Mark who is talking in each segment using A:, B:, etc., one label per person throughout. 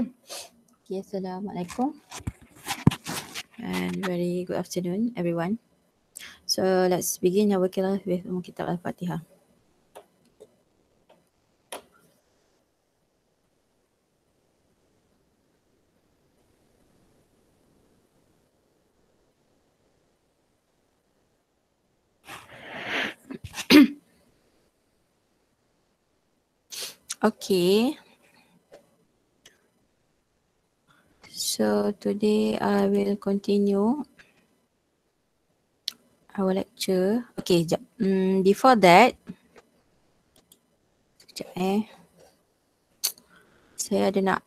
A: okay, assalamualaikum and very good afternoon everyone. So let's begin our class with Umum Kitab Al-Fatihah. okay. So today I will continue our lecture. Okay, sekejap. Mm, before that, sekejap eh. Saya ada nak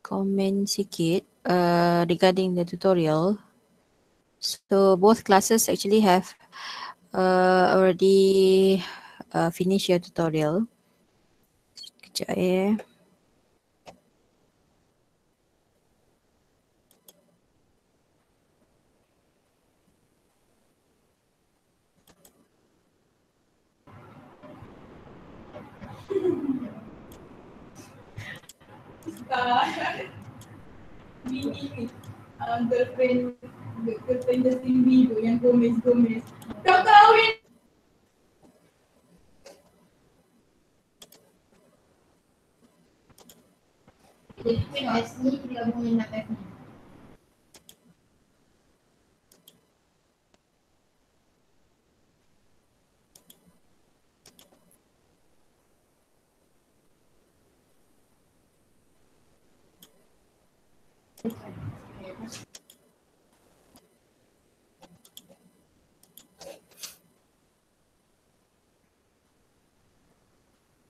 A: komen sikit uh, regarding the tutorial. So both classes actually have uh, already uh, finished your tutorial. Sekejap eh. Uh, mini ni um, girlfriend girlfriend Justin Bieber yang Gomez Gomez kau kahwin Jadi, kita nak sini, kita nak guna nak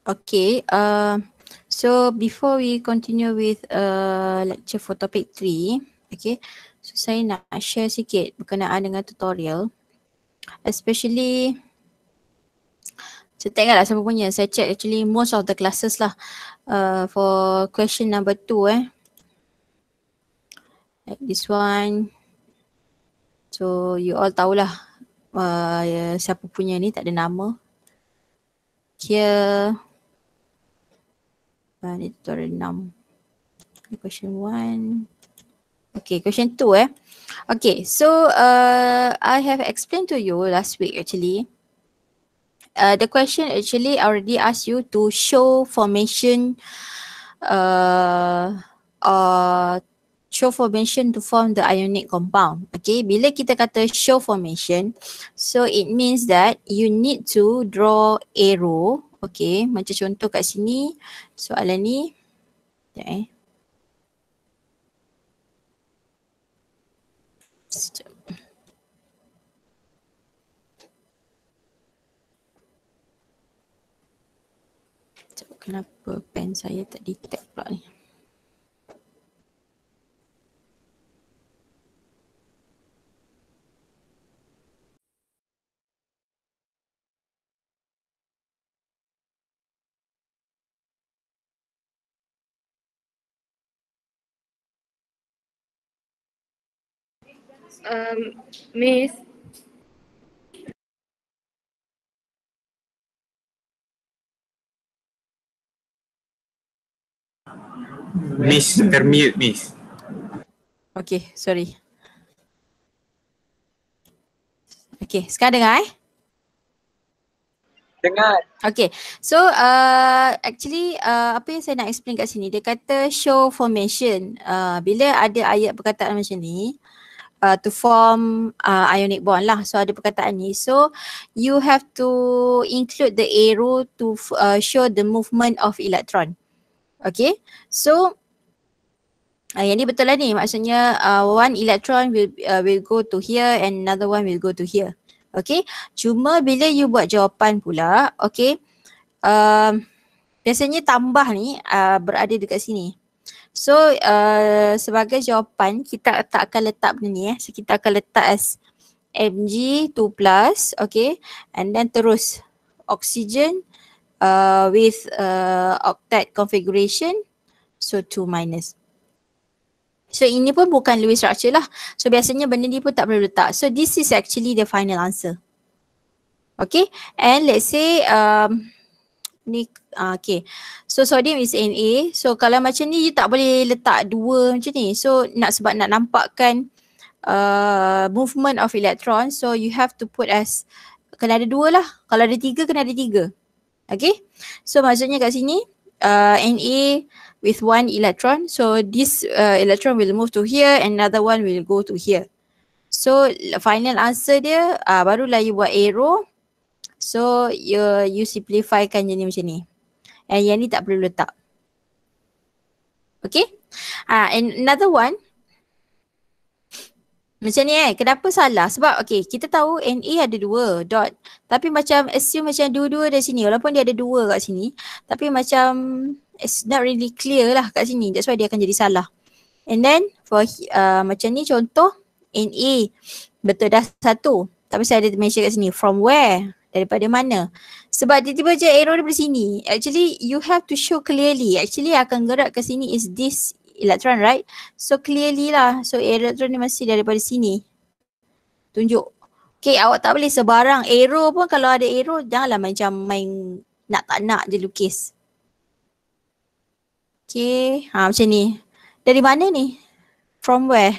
A: Okay, uh, so before we continue with uh, lecture for topic 3, okay, so saya nak share sikit berkenaan dengan tutorial. Especially, saya so, tengoklah siapa punya, saya check actually most of the classes lah uh, for question number 2 eh. Like this one. So you all tahulah uh, siapa punya ni, tak ada nama. Here. Uh, ni tutorial 6. Question one. Okay, question two eh. Okay, so uh, I have explained to you last week actually. Uh, the question actually already asked you to show formation uh, uh, show formation to form the ionic compound. Okay, bila kita kata show formation, so it means that you need to draw arrow Okay, macam contoh kat sini soalan ni. Sekejap eh. Sekejap. Kenapa pen saya tak detect pula ni? um, Miss. Miss termute Miss. Okay, sorry. Okay, sekarang dengar eh. Dengar. Okay. So uh, actually uh, apa yang saya nak explain kat sini dia kata show formation. Uh, bila ada ayat perkataan macam ni uh, uh, to form uh, ionic bond lah. So ada perkataan ni. So you have to include the arrow to uh, show the movement of electron. Okay. So uh, yang ni betul lah ni. Maksudnya uh, one electron will uh, will go to here and another one will go to here. Okay. Cuma bila you buat jawapan pula, okay. Uh, biasanya tambah ni uh, berada dekat sini. So uh, sebagai jawapan kita tak akan letak benda ni eh. So kita akan letak as Mg 2 plus okay and then terus oxygen uh, with uh, octet configuration so 2 minus. So ini pun bukan Lewis structure lah. So biasanya benda ni pun tak perlu letak. So this is actually the final answer. Okay and let's say um, ni uh, okay. So sodium is Na. So kalau macam ni you tak boleh letak dua macam ni. So nak sebab nak nampakkan uh, movement of electron so you have to put as kena ada dua lah. Kalau ada tiga kena ada tiga. Okay. So maksudnya kat sini uh, ah, Na with one electron. So this uh, electron will move to here another one will go to here. So final answer dia uh, barulah you buat arrow So ya, you, you simplifykan jadi macam ni. And yang ni tak perlu letak. Okay. Ah, uh, and another one. Macam ni eh, kenapa salah? Sebab okay, kita tahu NA ada dua dot. Tapi macam assume macam dua-dua dari sini. Walaupun dia ada dua kat sini. Tapi macam it's not really clear lah kat sini. That's why dia akan jadi salah. And then for uh, macam ni contoh NA betul dah satu. Tapi saya ada mention kat sini. From where? daripada mana sebab tiba-tiba je error daripada sini actually you have to show clearly actually akan gerak ke sini is this electron right so clearly lah so electron ni mesti daripada sini tunjuk okay awak tak boleh sebarang error pun kalau ada error janganlah macam main nak tak nak je lukis okay ha macam ni dari mana ni from where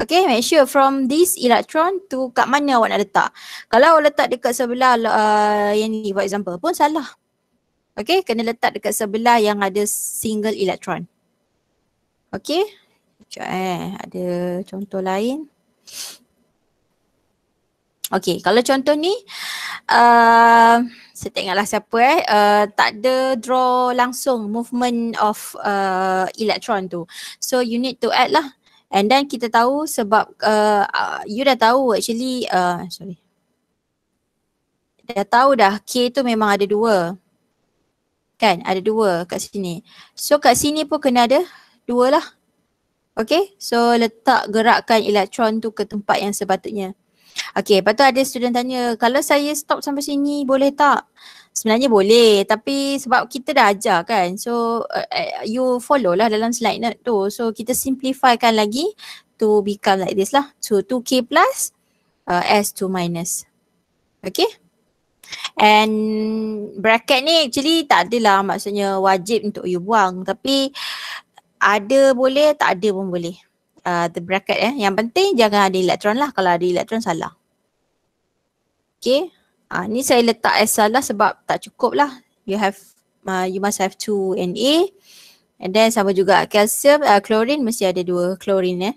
A: Okay, make sure from this electron tu kat mana awak nak letak. Kalau awak letak dekat sebelah uh, yang ni for example pun salah. Okay, kena letak dekat sebelah yang ada single electron. Okay, sekejap eh. Ada contoh lain. Okay, kalau contoh ni, uh, saya tengoklah siapa eh. Uh, tak ada draw langsung movement of uh, electron tu. So, you need to add lah And then kita tahu sebab uh, you dah tahu actually uh, sorry. Dah tahu dah K tu memang ada dua. Kan ada dua kat sini. So kat sini pun kena ada dua lah. Okay so letak gerakkan elektron tu ke tempat yang sepatutnya. Okay lepas tu ada student tanya kalau saya stop sampai sini boleh tak? sebenarnya boleh tapi sebab kita dah ajar kan so uh, you follow lah dalam slide note tu so kita simplifykan lagi to become like this lah so 2k plus uh, s2 minus okay and bracket ni actually tak adalah maksudnya wajib untuk you buang tapi ada boleh tak ada pun boleh uh, the bracket eh yang penting jangan ada elektron lah kalau ada elektron salah okay Ah, ni saya letak as salah sebab tak cukup lah. You have, uh, you must have two Na. And then sama juga kalsium, uh, ah, klorin mesti ada dua klorin eh.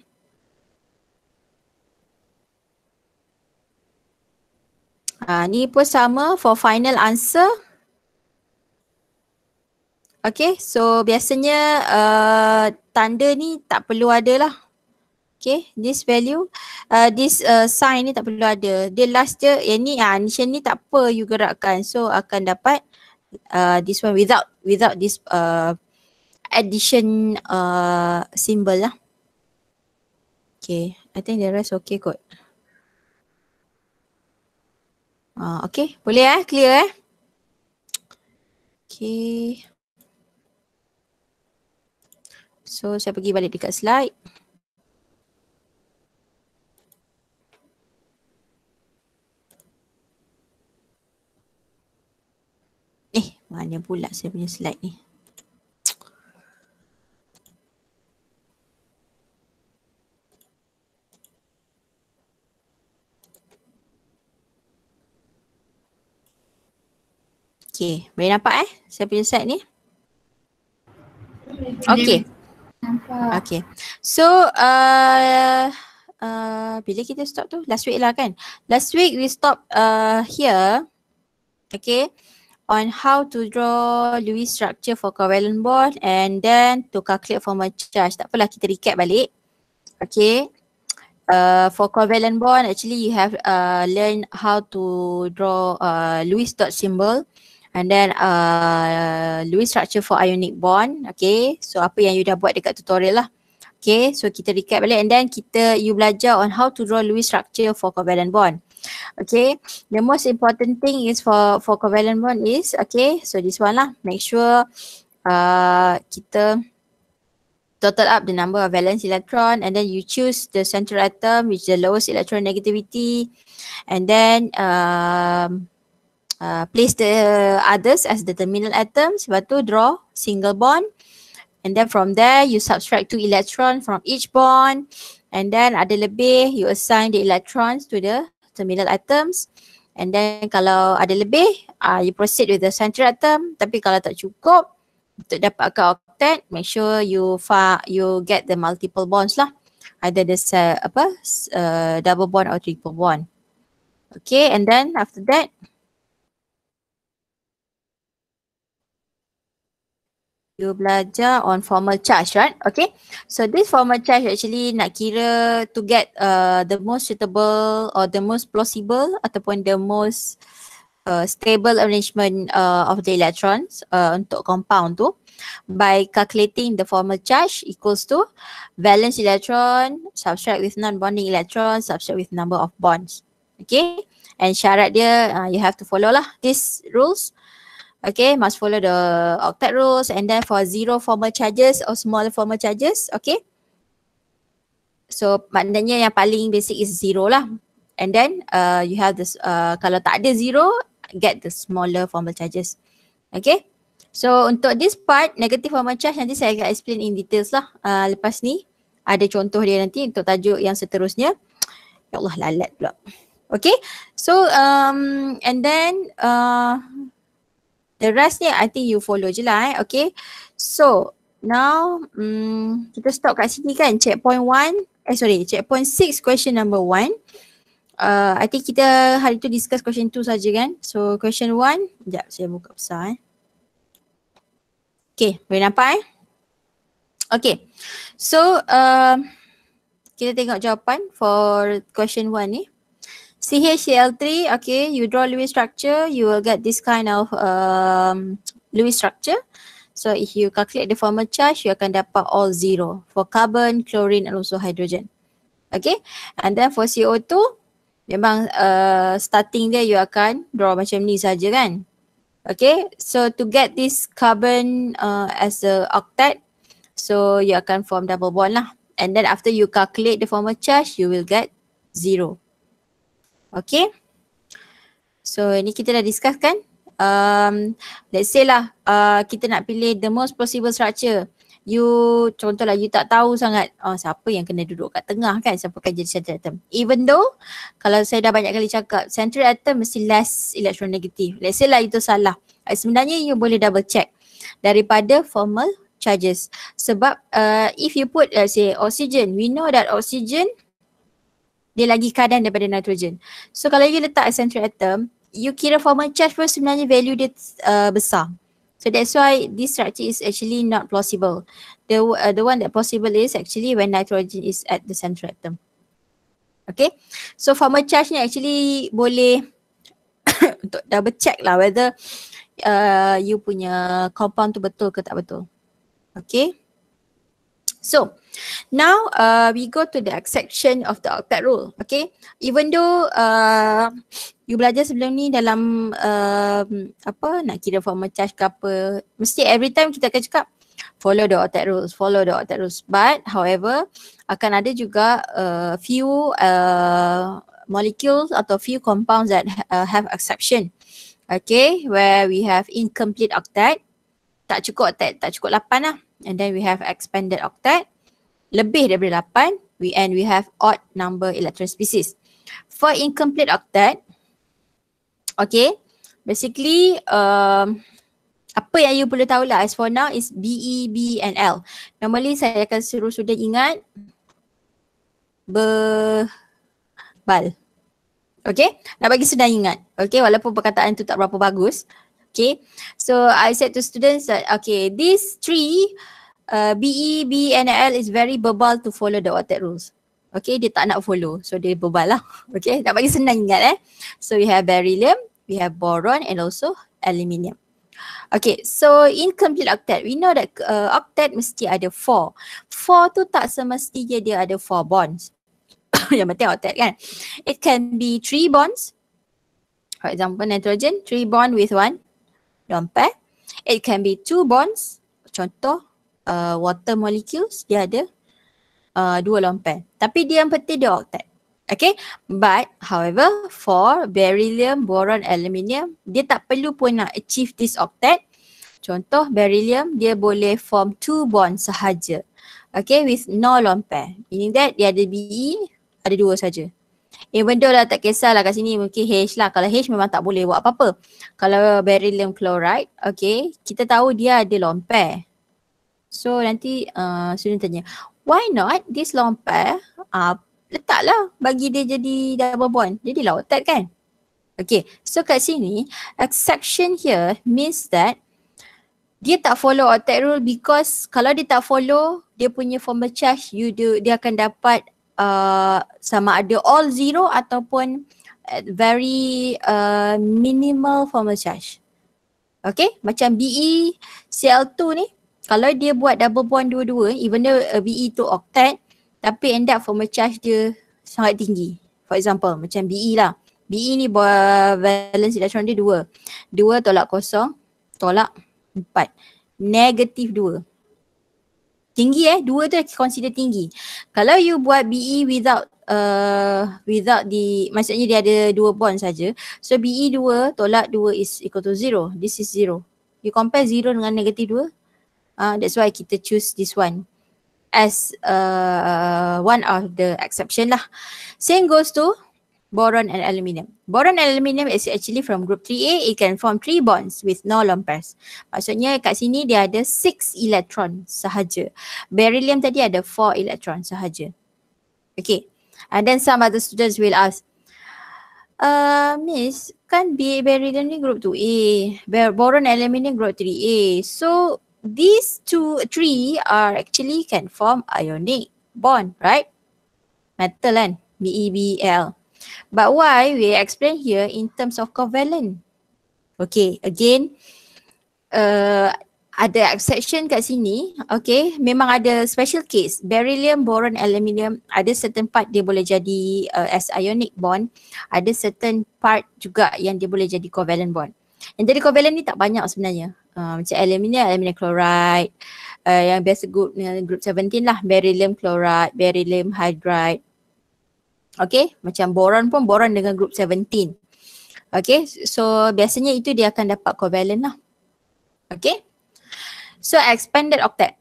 A: Ah, ni pun sama for final answer. Okay, so biasanya uh, tanda ni tak perlu ada lah okay this value uh, this uh, sign ni tak perlu ada The last dia yang ni ah ni tak apa you gerakkan so akan dapat uh, this one without without this uh, addition uh, symbol lah okay i think the rest okay kot uh, okay boleh eh clear eh okay So saya pergi balik dekat slide. Mana pula saya punya slide ni? Okay, boleh nampak eh saya punya slide ni? Okay. Okay. So, uh, uh, bila kita stop tu? Last week lah kan? Last week we stop uh, here. Okay on how to draw Lewis structure for covalent bond and then to calculate formal charge. Tak apalah kita recap balik. Okay. Uh, for covalent bond actually you have uh, learn how to draw uh, Lewis dot symbol and then uh, Lewis structure for ionic bond. Okay. So apa yang you dah buat dekat tutorial lah. Okay, so kita recap balik and then kita you belajar on how to draw Lewis structure for covalent bond. Okay, the most important thing is for for covalent bond is okay. So this one lah, make sure uh, kita total up the number of valence electron and then you choose the central atom which is the lowest electron negativity and then um, uh, place the others as the terminal atoms but to draw single bond and then from there you subtract two electron from each bond and then ada lebih you assign the electrons to the terminal atoms and then kalau ada lebih uh, you proceed with the central atom tapi kalau tak cukup untuk dapatkan octet make sure you fa- you get the multiple bonds lah either the uh, apa uh, double bond or triple bond okay and then after that you belajar on formal charge right okay so this formal charge actually nak kira to get uh, the most suitable or the most plausible ataupun the most uh, stable arrangement uh, of the electrons uh, untuk compound tu by calculating the formal charge equals to valence electron subtract with non-bonding electron subtract with number of bonds okay and syarat dia uh, you have to follow lah these rules uh, Okay, must follow the octet rules and then for zero formal charges or small formal charges, okay. So, maknanya yang paling basic is zero lah. And then, uh, you have this, uh, kalau tak ada zero, get the smaller formal charges. Okay. So, untuk this part, negative formal charge nanti saya akan explain in details lah. Uh, lepas ni, ada contoh dia nanti untuk tajuk yang seterusnya. Ya Allah, lalat pula. Okay. So, um, and then, uh, The rest ni I think you follow je lah eh. Okay. So now um, kita stop kat sini kan. Checkpoint one. Eh sorry. Checkpoint six question number one. Uh, I think kita hari tu discuss question two saja kan. So question one. Sekejap saya buka besar eh. Okay. Boleh nampak eh. Okay. So uh, kita tengok jawapan for question one ni. Eh. CHCl3, okay, you draw Lewis structure, you will get this kind of um, Lewis structure. So if you calculate the formal charge, you akan dapat all zero for carbon, chlorine and also hydrogen. Okay, and then for CO2, memang uh, starting there, you akan draw macam ni saja kan. Okay, so to get this carbon uh, as a octet, so you akan form double bond lah. And then after you calculate the formal charge, you will get zero. Okay. So ni kita dah discuss kan. Um, let's say lah uh, kita nak pilih the most possible structure. You contohlah you tak tahu sangat oh siapa yang kena duduk kat tengah kan siapa kan jadi central atom. Even though kalau saya dah banyak kali cakap central atom mesti less electron negative. Let's say lah itu salah. Uh, sebenarnya you boleh double check daripada formal charges. Sebab uh, if you put let's say oxygen, we know that oxygen dia lagi kadar daripada nitrogen. So kalau you letak eccentric atom, you kira formal charge pun sebenarnya value dia uh, besar. So that's why this structure is actually not plausible. The uh, the one that possible is actually when nitrogen is at the central atom. Okay. So formal charge ni actually boleh untuk double check lah whether uh, you punya compound tu betul ke tak betul. Okay. So, Now uh, we go to the exception of the octet rule. Okay, even though uh, you belajar sebelum ni dalam uh, apa nak kira formal charge ke apa, mesti every time kita akan cakap follow the octet rules, follow the octet rules. But however, akan ada juga uh, few uh, molecules atau few compounds that uh, have exception. Okay, where we have incomplete octet, tak cukup octet, tak cukup lapan lah. And then we have expanded octet lebih daripada 8 we and we have odd number electron species. For incomplete octet, okay, basically um, apa yang you perlu lah. as for now is B, E, B and L. Normally saya akan suruh sudah ingat berbal. Okay, nak bagi sudah ingat. Okay, walaupun perkataan tu tak berapa bagus. Okay, so I said to students that okay, these three Uh, BE, BNL e, e is very bebal to follow the OTAT rules. Okay, dia tak nak follow. So, dia bebal lah. Okay, nak bagi senang ingat eh. So, we have beryllium, we have boron and also aluminium. Okay, so in complete octet. We know that uh, octet mesti ada four. Four tu tak semestinya dia ada four bonds. Yang penting octet kan. It can be three bonds. For example, nitrogen, three bond with one. Don't pair. It can be two bonds. Contoh, uh, water molecules dia ada uh, dua lompen. Tapi dia yang penting dia octet. Okay, but however for beryllium, boron, aluminium, dia tak perlu pun nak achieve this octet. Contoh beryllium, dia boleh form two bond sahaja. Okay, with no lone pair. Meaning that dia ada BE, ada dua saja. Even eh, though lah tak kisahlah kat sini mungkin H lah. Kalau H memang tak boleh buat apa-apa. Kalau beryllium chloride, okay, kita tahu dia ada lone pair. So nanti uh, student tanya, why not this long pair uh, letaklah bagi dia jadi double bond. jadi octet kan? Okay, so kat sini exception here means that dia tak follow octet rule because kalau dia tak follow dia punya formal charge you do, dia akan dapat uh, sama ada all zero ataupun very uh, minimal formal charge. Okay, macam BE CL2 ni kalau dia buat double bond dua-dua even dia a BE tu octet tapi end up formal charge dia sangat tinggi. For example macam BE lah. BE ni valence electron dia dua. Dua tolak kosong, tolak empat. Negatif dua. Tinggi eh, dua tu consider tinggi. Kalau you buat BE without uh, without the, maksudnya dia ada dua bond saja. So BE dua tolak dua is equal to zero. This is zero. You compare zero dengan negatif dua, Uh, that's why kita choose this one as uh, one of the exception lah. Same goes to boron and aluminium. Boron and aluminium is actually from group 3A. It can form three bonds with no lone pairs. Maksudnya kat sini dia ada six electron sahaja. Beryllium tadi ada four electron sahaja. Okay. And ah, then some other students will ask, uh, Miss, kan B beryllium ni group 2A. Boron aluminium group 3A. So, these two three are actually can form ionic bond, right? Metal and e e L. But why we explain here in terms of covalent? Okay, again, uh, ada exception kat sini. Okay, memang ada special case. Beryllium, boron, aluminium, ada certain part dia boleh jadi uh, as ionic bond. Ada certain part juga yang dia boleh jadi covalent bond. Yang jadi covalent ni tak banyak sebenarnya uh, macam aluminium, aluminium chloride uh, yang biasa group group 17 lah beryllium chloride, beryllium hydride. Okay macam boron pun boron dengan group 17. Okay so biasanya itu dia akan dapat covalent lah. Okay so expanded octet.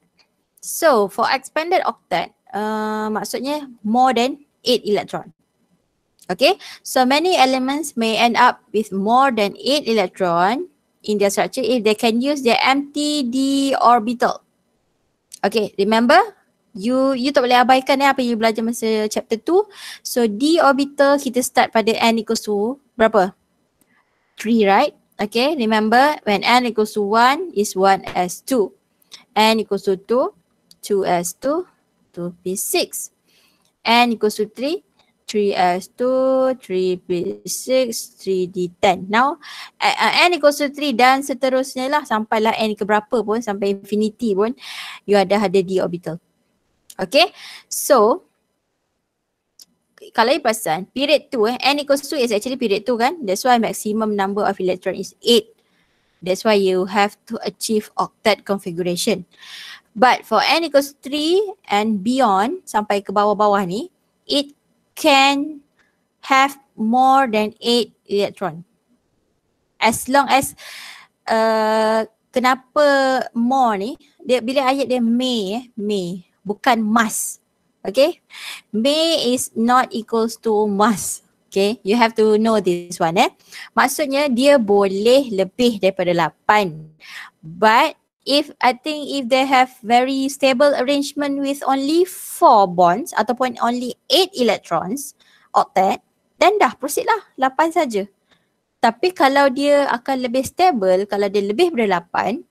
A: So for expanded octet uh, maksudnya more than 8 electron. Okay, so many elements may end up with more than 8 electron in their structure if they can use their empty d orbital. Okay, remember you you tak boleh abaikan eh apa yang belajar masa chapter 2. So d orbital kita start pada n equals to berapa? 3, right? Okay, remember when n equals to 1 is 1s2. n equals to 2, 2s2, 2p6. n equals to 3, 3s2, 3b6, 3d10. Now, uh, n equals to 3 dan seterusnya lah sampai lah n ke berapa pun, sampai infinity pun, you ada ada d orbital. Okay, so kalau you perasan, period 2 eh, n equals to is actually period 2 kan? That's why maximum number of electron is 8. That's why you have to achieve octet configuration. But for n equals 3 and beyond sampai ke bawah-bawah ni, it can have more than eight electron. As long as uh, kenapa more ni? Dia, bila ayat dia may, eh, may bukan must. Okay, may is not equals to must. Okay, you have to know this one. Eh, maksudnya dia boleh lebih daripada lapan, but if I think if they have very stable arrangement with only four bonds ataupun only eight electrons octet, then dah proceed lah. Lapan saja. Tapi kalau dia akan lebih stable, kalau dia lebih dari lapan,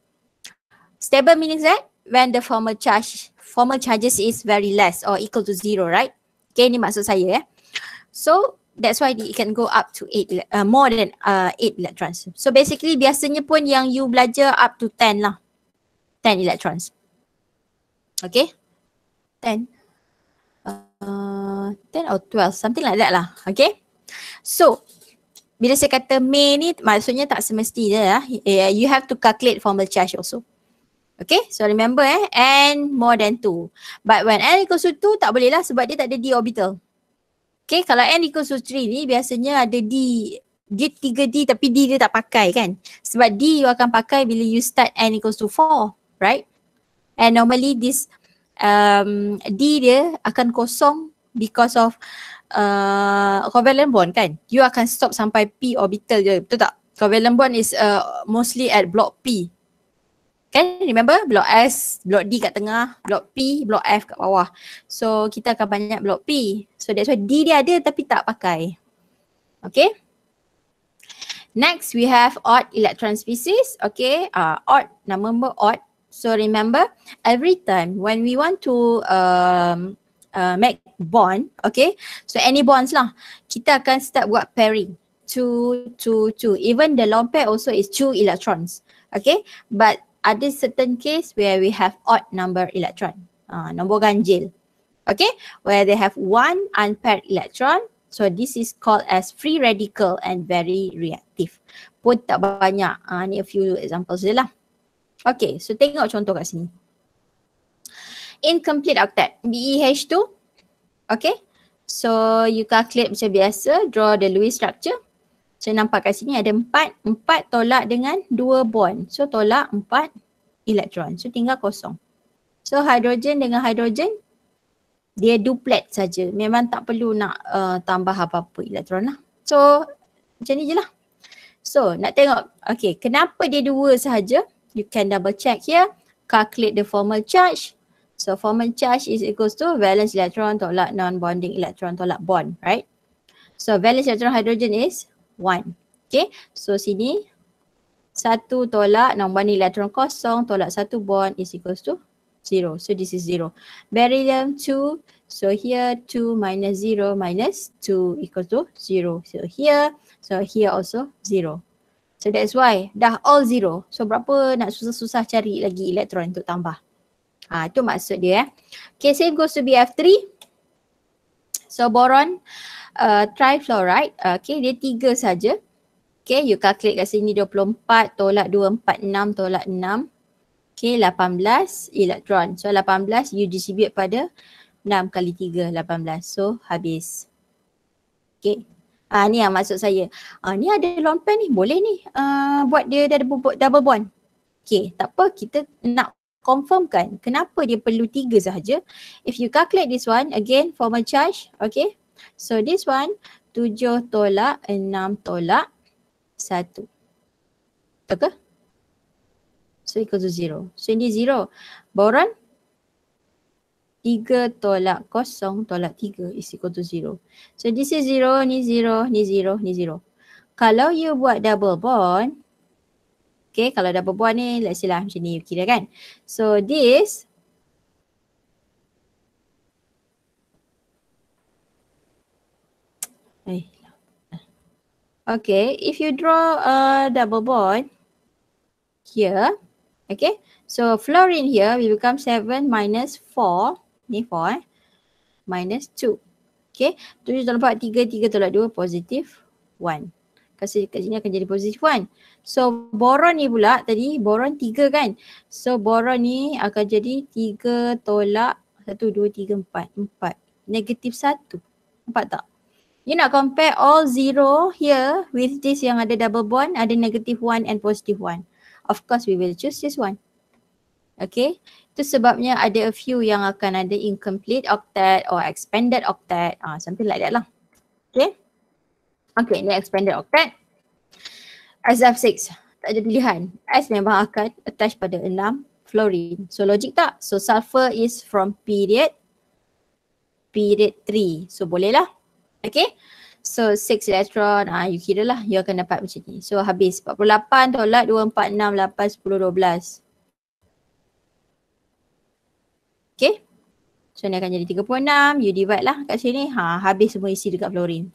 A: stable means that when the formal charge, formal charges is very less or equal to zero, right? Okay, ni maksud saya Eh? So, that's why it can go up to eight uh, more than uh, 8 electrons. So basically biasanya pun yang you belajar up to ten lah ten electrons. Okay, ten, uh, ten uh, or twelve, something like that lah. Okay, so bila saya kata may ni maksudnya tak semestinya lah. Yeah, you have to calculate formal charge also. Okay, so remember eh, n more than two. But when n equals to two, tak boleh lah sebab dia tak ada d orbital. Okay, kalau n equals to three ni biasanya ada d dia tiga D tapi D dia tak pakai kan. Sebab D you akan pakai bila you start N equals to right? And normally this um, D dia akan kosong because of uh, covalent bond kan? You akan stop sampai P orbital je, betul tak? Covalent bond is uh, mostly at block P. Kan remember block S, block D kat tengah, block P, block F kat bawah. So kita akan banyak block P. So that's why D dia ada tapi tak pakai. Okay. Next we have odd electron species. Okay. Uh, odd, nama odd So remember, every time when we want to um, uh, make bond, okay, so any bonds lah, kita akan start buat pairing. Two, two, two. Even the lone pair also is two electrons, okay? But ada certain case where we have odd number electron, uh, nombor ganjil, okay? Where they have one unpaired electron, So this is called as free radical and very reactive. Pun tak banyak. Uh, ni a few examples je lah. Okay, so tengok contoh kat sini. Incomplete octet, BEH2. Okay, so you calculate macam biasa, draw the Lewis structure. So nampak kat sini ada empat, empat tolak dengan dua bond. So tolak empat elektron. So tinggal kosong. So hidrogen dengan hidrogen, dia duplet saja. Memang tak perlu nak uh, tambah apa-apa elektron lah. So macam ni je lah. So nak tengok, okay kenapa dia dua sahaja? you can double check here. Calculate the formal charge. So formal charge is equals to valence electron tolak non-bonding electron tolak bond, right? So valence electron hydrogen is 1. Okay, so sini satu tolak non-bonding electron kosong tolak satu bond is equals to 0. So this is 0. Beryllium 2, so here 2 minus 0 minus 2 equals to 0. So here, so here also 0. So that's why dah all zero. So berapa nak susah-susah cari lagi elektron untuk tambah. Ha, itu maksud dia. Eh. Okay, same goes to BF3. So boron, uh, trifluoride. Uh, okay, dia tiga saja. Okay, you calculate kat sini 24 tolak 246 tolak 6. Okay, 18 elektron. So 18 you distribute pada 6 kali 3, 18. So habis. Okay, Ah ni yang maksud saya. Ah ni ada long pen ni boleh ni uh, buat dia ada double bond. Okay tak apa kita nak confirmkan kenapa dia perlu tiga sahaja. If you calculate this one again formal charge okay. So this one tujuh tolak enam tolak satu. Betul So equal to zero. So ini zero. Boron Tiga tolak kosong tolak tiga is equal to 0. So this is zero, ni zero, ni zero, ni zero. Kalau you buat double bond, okay kalau double bond ni let's say lah macam ni you kira kan. So this eh, lah. Okay, if you draw a double bond here, okay, so fluorine here will become 7 minus 4 ni 4 eh. Minus 2. Okay. Tu kita nampak 3, 3 tolak 2, positif 1. Kasih kat sini akan jadi positif 1. So boron ni pula tadi, boron 3 kan. So boron ni akan jadi 3 tolak 1, 2, 3, 4. 4. Negatif 1. Nampak tak? You nak compare all zero here with this yang ada double bond, ada negative one and positive one. Of course we will choose this one. Okay. Itu sebabnya ada a few yang akan ada incomplete octet or expanded octet. Uh, something like that lah. Okay. Okay, ni expanded octet. SF6, tak ada pilihan. S memang akan attach pada enam fluorine. So logic tak? So sulfur is from period period 3. So boleh lah. Okay. So 6 electron, ah uh, you kira lah you akan dapat macam ni. So habis 48 tolak 2, 4, 6, 8, 10, 12. Okay. So ni akan jadi 36. You divide lah kat sini. Ha, habis semua isi dekat fluorine.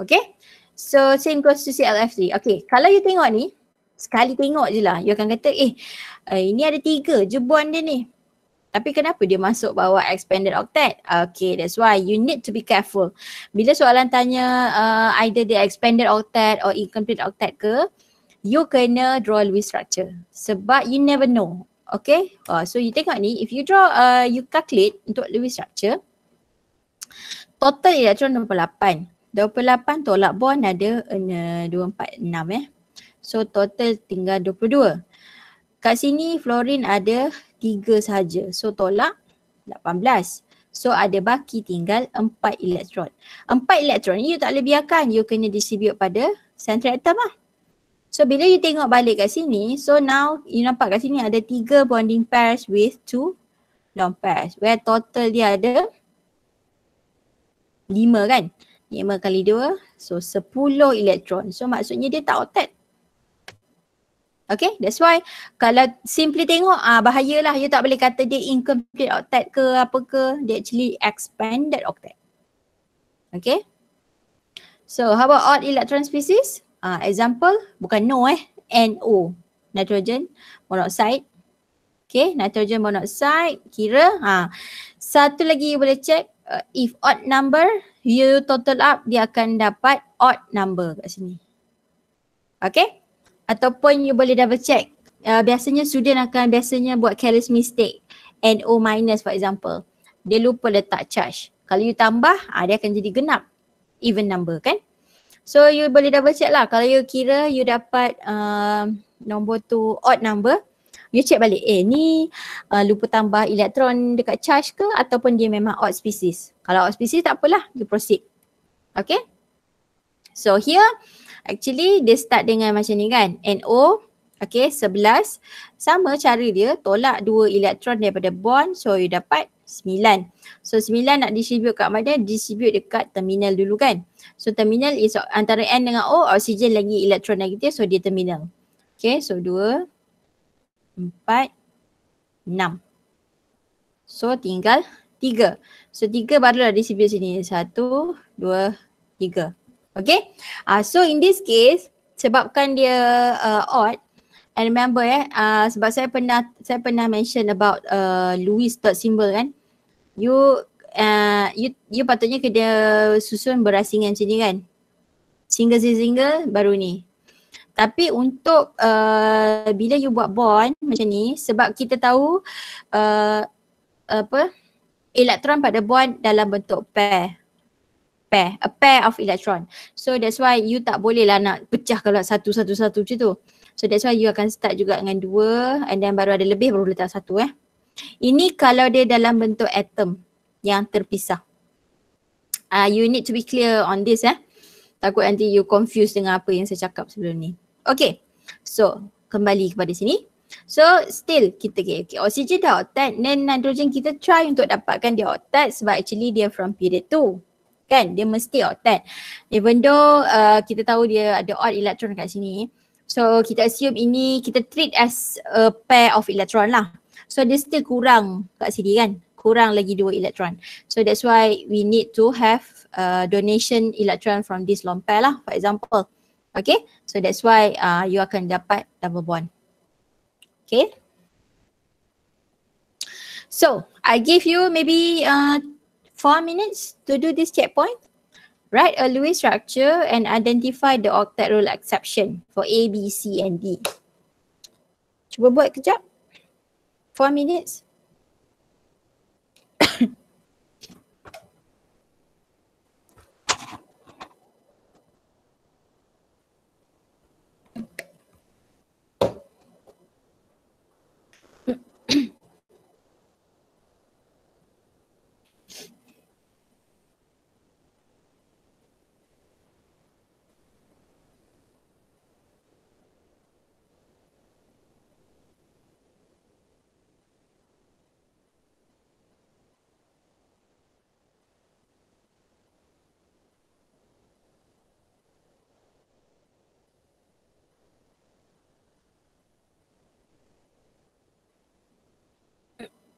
A: Okay. So same goes to CLF3. Okay. Kalau you tengok ni. Sekali tengok je lah. You akan kata eh uh, ini ada tiga je bond dia ni. Tapi kenapa dia masuk bawah expanded octet? Okay, that's why you need to be careful. Bila soalan tanya uh, either the expanded octet or incomplete octet ke, you kena draw Lewis structure. Sebab you never know. Okay, uh, so you tengok ni, if you draw, uh, you calculate untuk Lewis structure, total elektron 28. 28 tolak bond ada uh, 246 eh. So total tinggal 22. Kat sini fluorine ada 3 sahaja. So tolak 18. So ada baki tinggal 4 elektron. 4 elektron ni you tak boleh biarkan. You kena distribute pada center atom lah. So bila you tengok balik kat sini, so now you nampak kat sini ada tiga bonding pairs with two long pairs where total dia ada lima kan? Lima kali dua, so sepuluh elektron. So maksudnya dia tak otet. Okay, that's why kalau simply tengok ah bahayalah you tak boleh kata dia incomplete octet ke apa ke dia actually expanded octet. Okay. So how about odd electron species? uh, example bukan no eh no nitrogen monoxide okay nitrogen monoxide kira ha satu lagi you boleh check uh, if odd number you total up dia akan dapat odd number kat sini okay ataupun you boleh double check uh, biasanya student akan biasanya buat careless mistake no minus for example dia lupa letak charge kalau you tambah uh, dia akan jadi genap even number kan So you boleh double check lah kalau you kira you dapat uh, nombor tu odd number You check balik eh ni uh, lupa tambah elektron dekat charge ke ataupun dia memang odd species Kalau odd species tak apalah you proceed Okay So here actually dia start dengan macam ni kan NO Okay sebelas. Sama cara dia tolak dua elektron daripada bond so you dapat Sembilan. So sembilan nak distribute kat mana? Distribute dekat terminal dulu kan. So terminal is antara N dengan O, oksigen lagi elektron negatif so dia terminal. Okay so dua, empat, enam. So tinggal tiga. So 3 barulah distribute sini. satu, dua, tiga. Okay. Uh, so in this case sebabkan dia uh, odd I remember eh uh, sebab saya pernah saya pernah mention about uh, Louis third symbol kan. You uh, you you patutnya kena susun berasingan macam ni kan. Single single, single baru ni. Tapi untuk uh, bila you buat bond macam ni sebab kita tahu uh, apa elektron pada bond dalam bentuk pair pair, a pair of electron. So that's why you tak boleh lah nak pecah kalau satu-satu-satu macam tu. So that's why you akan start juga dengan dua and then baru ada lebih baru letak satu eh. Ini kalau dia dalam bentuk atom yang terpisah. Uh, you need to be clear on this eh. Takut nanti you confuse dengan apa yang saya cakap sebelum ni. Okay. So kembali kepada sini. So still kita okay, okay. oksigen dah octet then nitrogen kita try untuk dapatkan dia octet sebab actually dia from period tu, kan dia mesti octet even though uh, kita tahu dia ada odd electron kat sini So kita assume ini kita treat as a pair of electron lah. So dia still kurang kat sini kan. Kurang lagi dua electron. So that's why we need to have a uh, donation electron from this lone pair lah for example. Okay. So that's why uh, you akan dapat double bond. Okay. So I give you maybe uh, four minutes to do this checkpoint write a Lewis structure and identify the octet rule exception for A, B, C and D. Cuba buat kejap. Four minutes.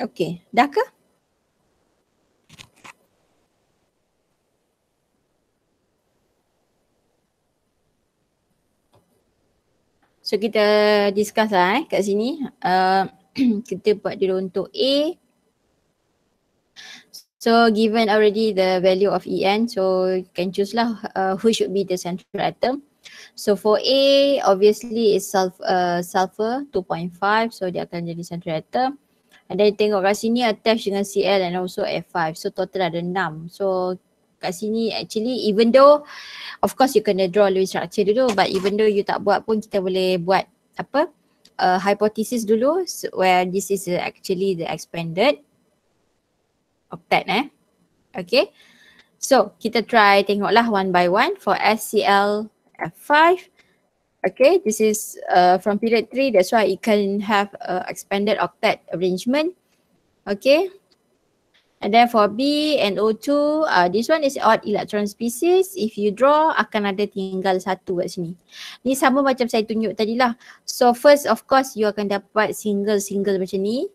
A: Okey, dah ke? So kita discuss lah eh kat sini. Uh, kita buat dulu untuk A. So given already the value of En, so you can choose lah uh, who should be the central atom. So for A, obviously it's sulf, uh, sulfur 2.5, so dia akan jadi central atom. And then tengok kat sini attach dengan CL and also F5. So total ada enam. So kat sini actually even though of course you kena draw Lewis structure dulu but even though you tak buat pun kita boleh buat apa a hypothesis dulu so, where this is actually the expanded octet eh. Okay. So kita try tengoklah one by one for SCL F5. Okay, this is uh, from period three, That's why it can have uh, expanded octet arrangement. Okay. And then for B and O2, uh, this one is odd electron species. If you draw, akan ada tinggal satu kat sini. Ni sama macam saya tunjuk tadi lah. So first, of course, you akan dapat single-single macam ni.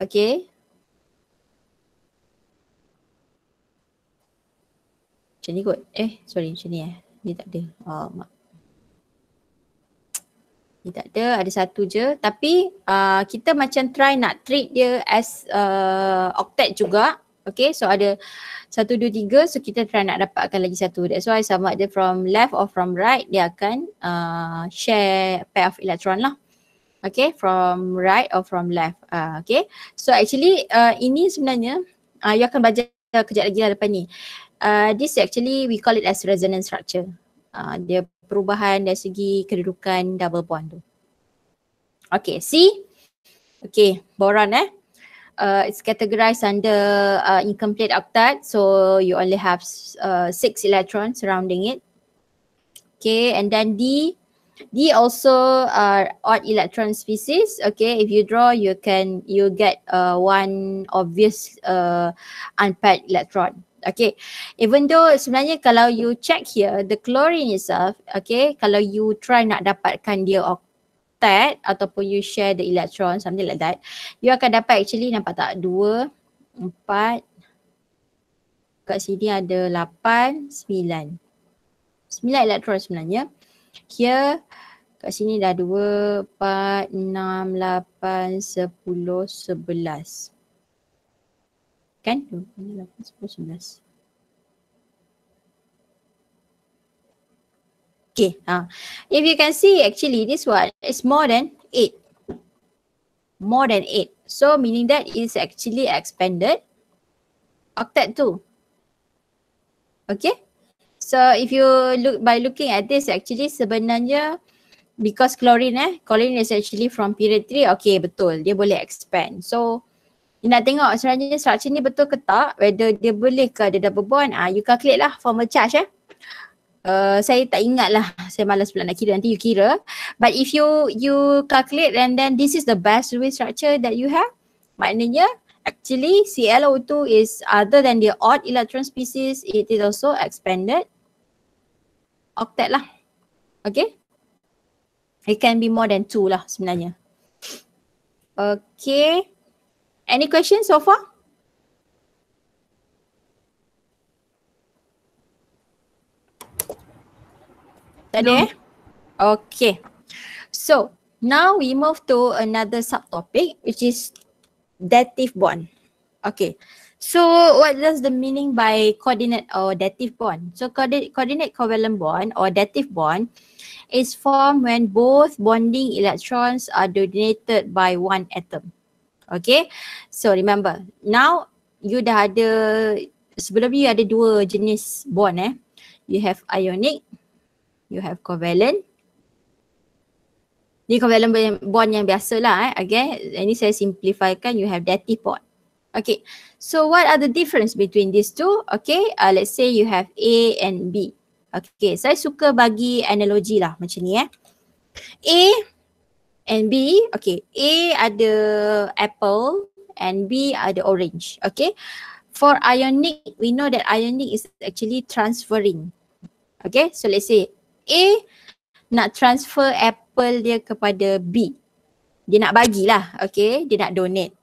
A: Okay. Macam ni kot. Eh, sorry. Macam ni eh. Ni tak ada. Oh, mak. Dia tak ada, ada satu je. Tapi uh, kita macam try nak treat dia as uh, octet juga. Okay, so ada satu, dua, tiga. So kita try nak dapatkan lagi satu. That's why sama ada from left or from right, dia akan uh, share pair of electron lah. Okay, from right or from left. Uh, okay, so actually uh, ini sebenarnya, uh, you akan baca kejap lagi lah depan ni. Uh, this actually we call it as resonance structure. Uh, dia perubahan dari segi kedudukan double bond tu. Okay, C. Okay, boron eh. Uh, it's categorized under uh, incomplete octet so you only have uh, six electrons surrounding it. Okay, and then D, D also are uh, odd electron species. Okay, if you draw, you can, you get uh, one obvious uh, unpaired electron. Okay, even though sebenarnya kalau you check here, the chlorine itself, okay, kalau you try nak dapatkan dia octet ataupun you share the electron, something like that, you akan dapat actually, nampak tak? Dua, empat, kat sini ada lapan, sembilan. Sembilan elektron sebenarnya. Here, kat sini dah dua, empat, enam, lapan, sepuluh, sebelas kan 28 10 11 okay ha. if you can see actually this one is more than 8 more than 8 so meaning that is actually expanded octet 2 okay so if you look by looking at this actually sebenarnya because chlorine eh chlorine is actually from period 3 okay betul dia boleh expand so dia nak tengok sebenarnya structure ni betul ke tak whether dia boleh ke ada double bond ah you calculate lah formal charge eh Uh, saya tak ingat lah. Saya malas pula nak kira. Nanti you kira. But if you you calculate and then this is the best Lewis structure that you have. Maknanya actually ClO2 is other than the odd electron species, it is also expanded octet lah. Okay. It can be more than two lah sebenarnya. Okay. Any questions so far? no. Eh? Okay. So, now we move to another subtopic which is dative bond. Okay. So, what does the meaning by coordinate or dative bond? So, coordinate covalent bond or dative bond is formed when both bonding electrons are donated by one atom. Okay. So remember, now you dah ada, sebelum ni you ada dua jenis bond eh. You have ionic, you have covalent. Ni covalent bond yang biasa lah eh. Okay. Ini saya simplifikan, you have dative bond. Okay. So what are the difference between these two? Okay. Uh, let's say you have A and B. Okay. Saya suka bagi analogi lah macam ni eh. A and B, okay, A ada apple and B ada orange, okay. For ionic, we know that ionic is actually transferring. Okay, so let's say A nak transfer apple dia kepada B. Dia nak bagilah, okay, dia nak donate.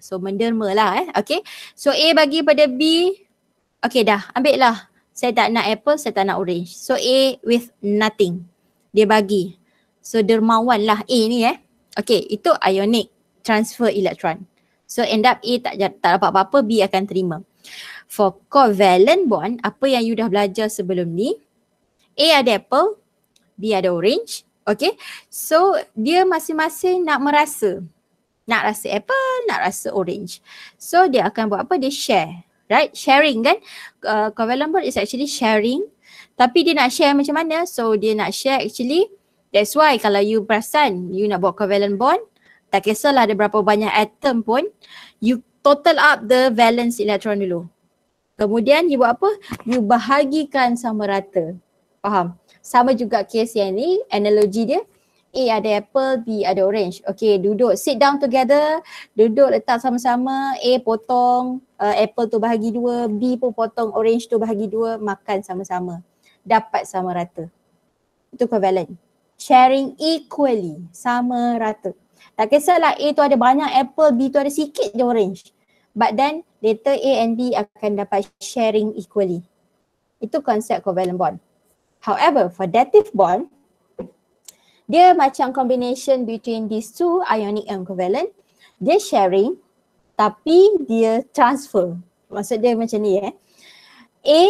A: So menderma lah eh, okay. So A bagi pada B, okay dah, ambil lah. Saya tak nak apple, saya tak nak orange. So A with nothing. Dia bagi, So dermawan lah A ni eh. Okay itu ionic transfer elektron. So end up A tak, tak dapat apa-apa B akan terima. For covalent bond apa yang you dah belajar sebelum ni. A ada apple, B ada orange. Okay so dia masing-masing nak merasa. Nak rasa apple, nak rasa orange. So dia akan buat apa? Dia share. Right? Sharing kan? Uh, covalent bond is actually sharing. Tapi dia nak share macam mana? So dia nak share actually That's why kalau you perasan you nak buat covalent bond, tak kisahlah ada berapa banyak atom pun, you total up the valence electron dulu. Kemudian you buat apa? You bahagikan sama rata. Faham? Sama juga kes yang ni, analogi dia. A ada apple, B ada orange. Okay duduk, sit down together. Duduk letak sama-sama. A potong uh, apple tu bahagi dua. B pun potong orange tu bahagi dua. Makan sama-sama. Dapat sama rata. Itu covalent sharing equally, sama rata. Tak kisahlah A tu ada banyak apple, B tu ada sikit je orange. But then later A and B akan dapat sharing equally. Itu konsep covalent bond. However, for dative bond, dia macam combination between these two ionic and covalent. Dia sharing tapi dia transfer. Maksud dia macam ni eh. A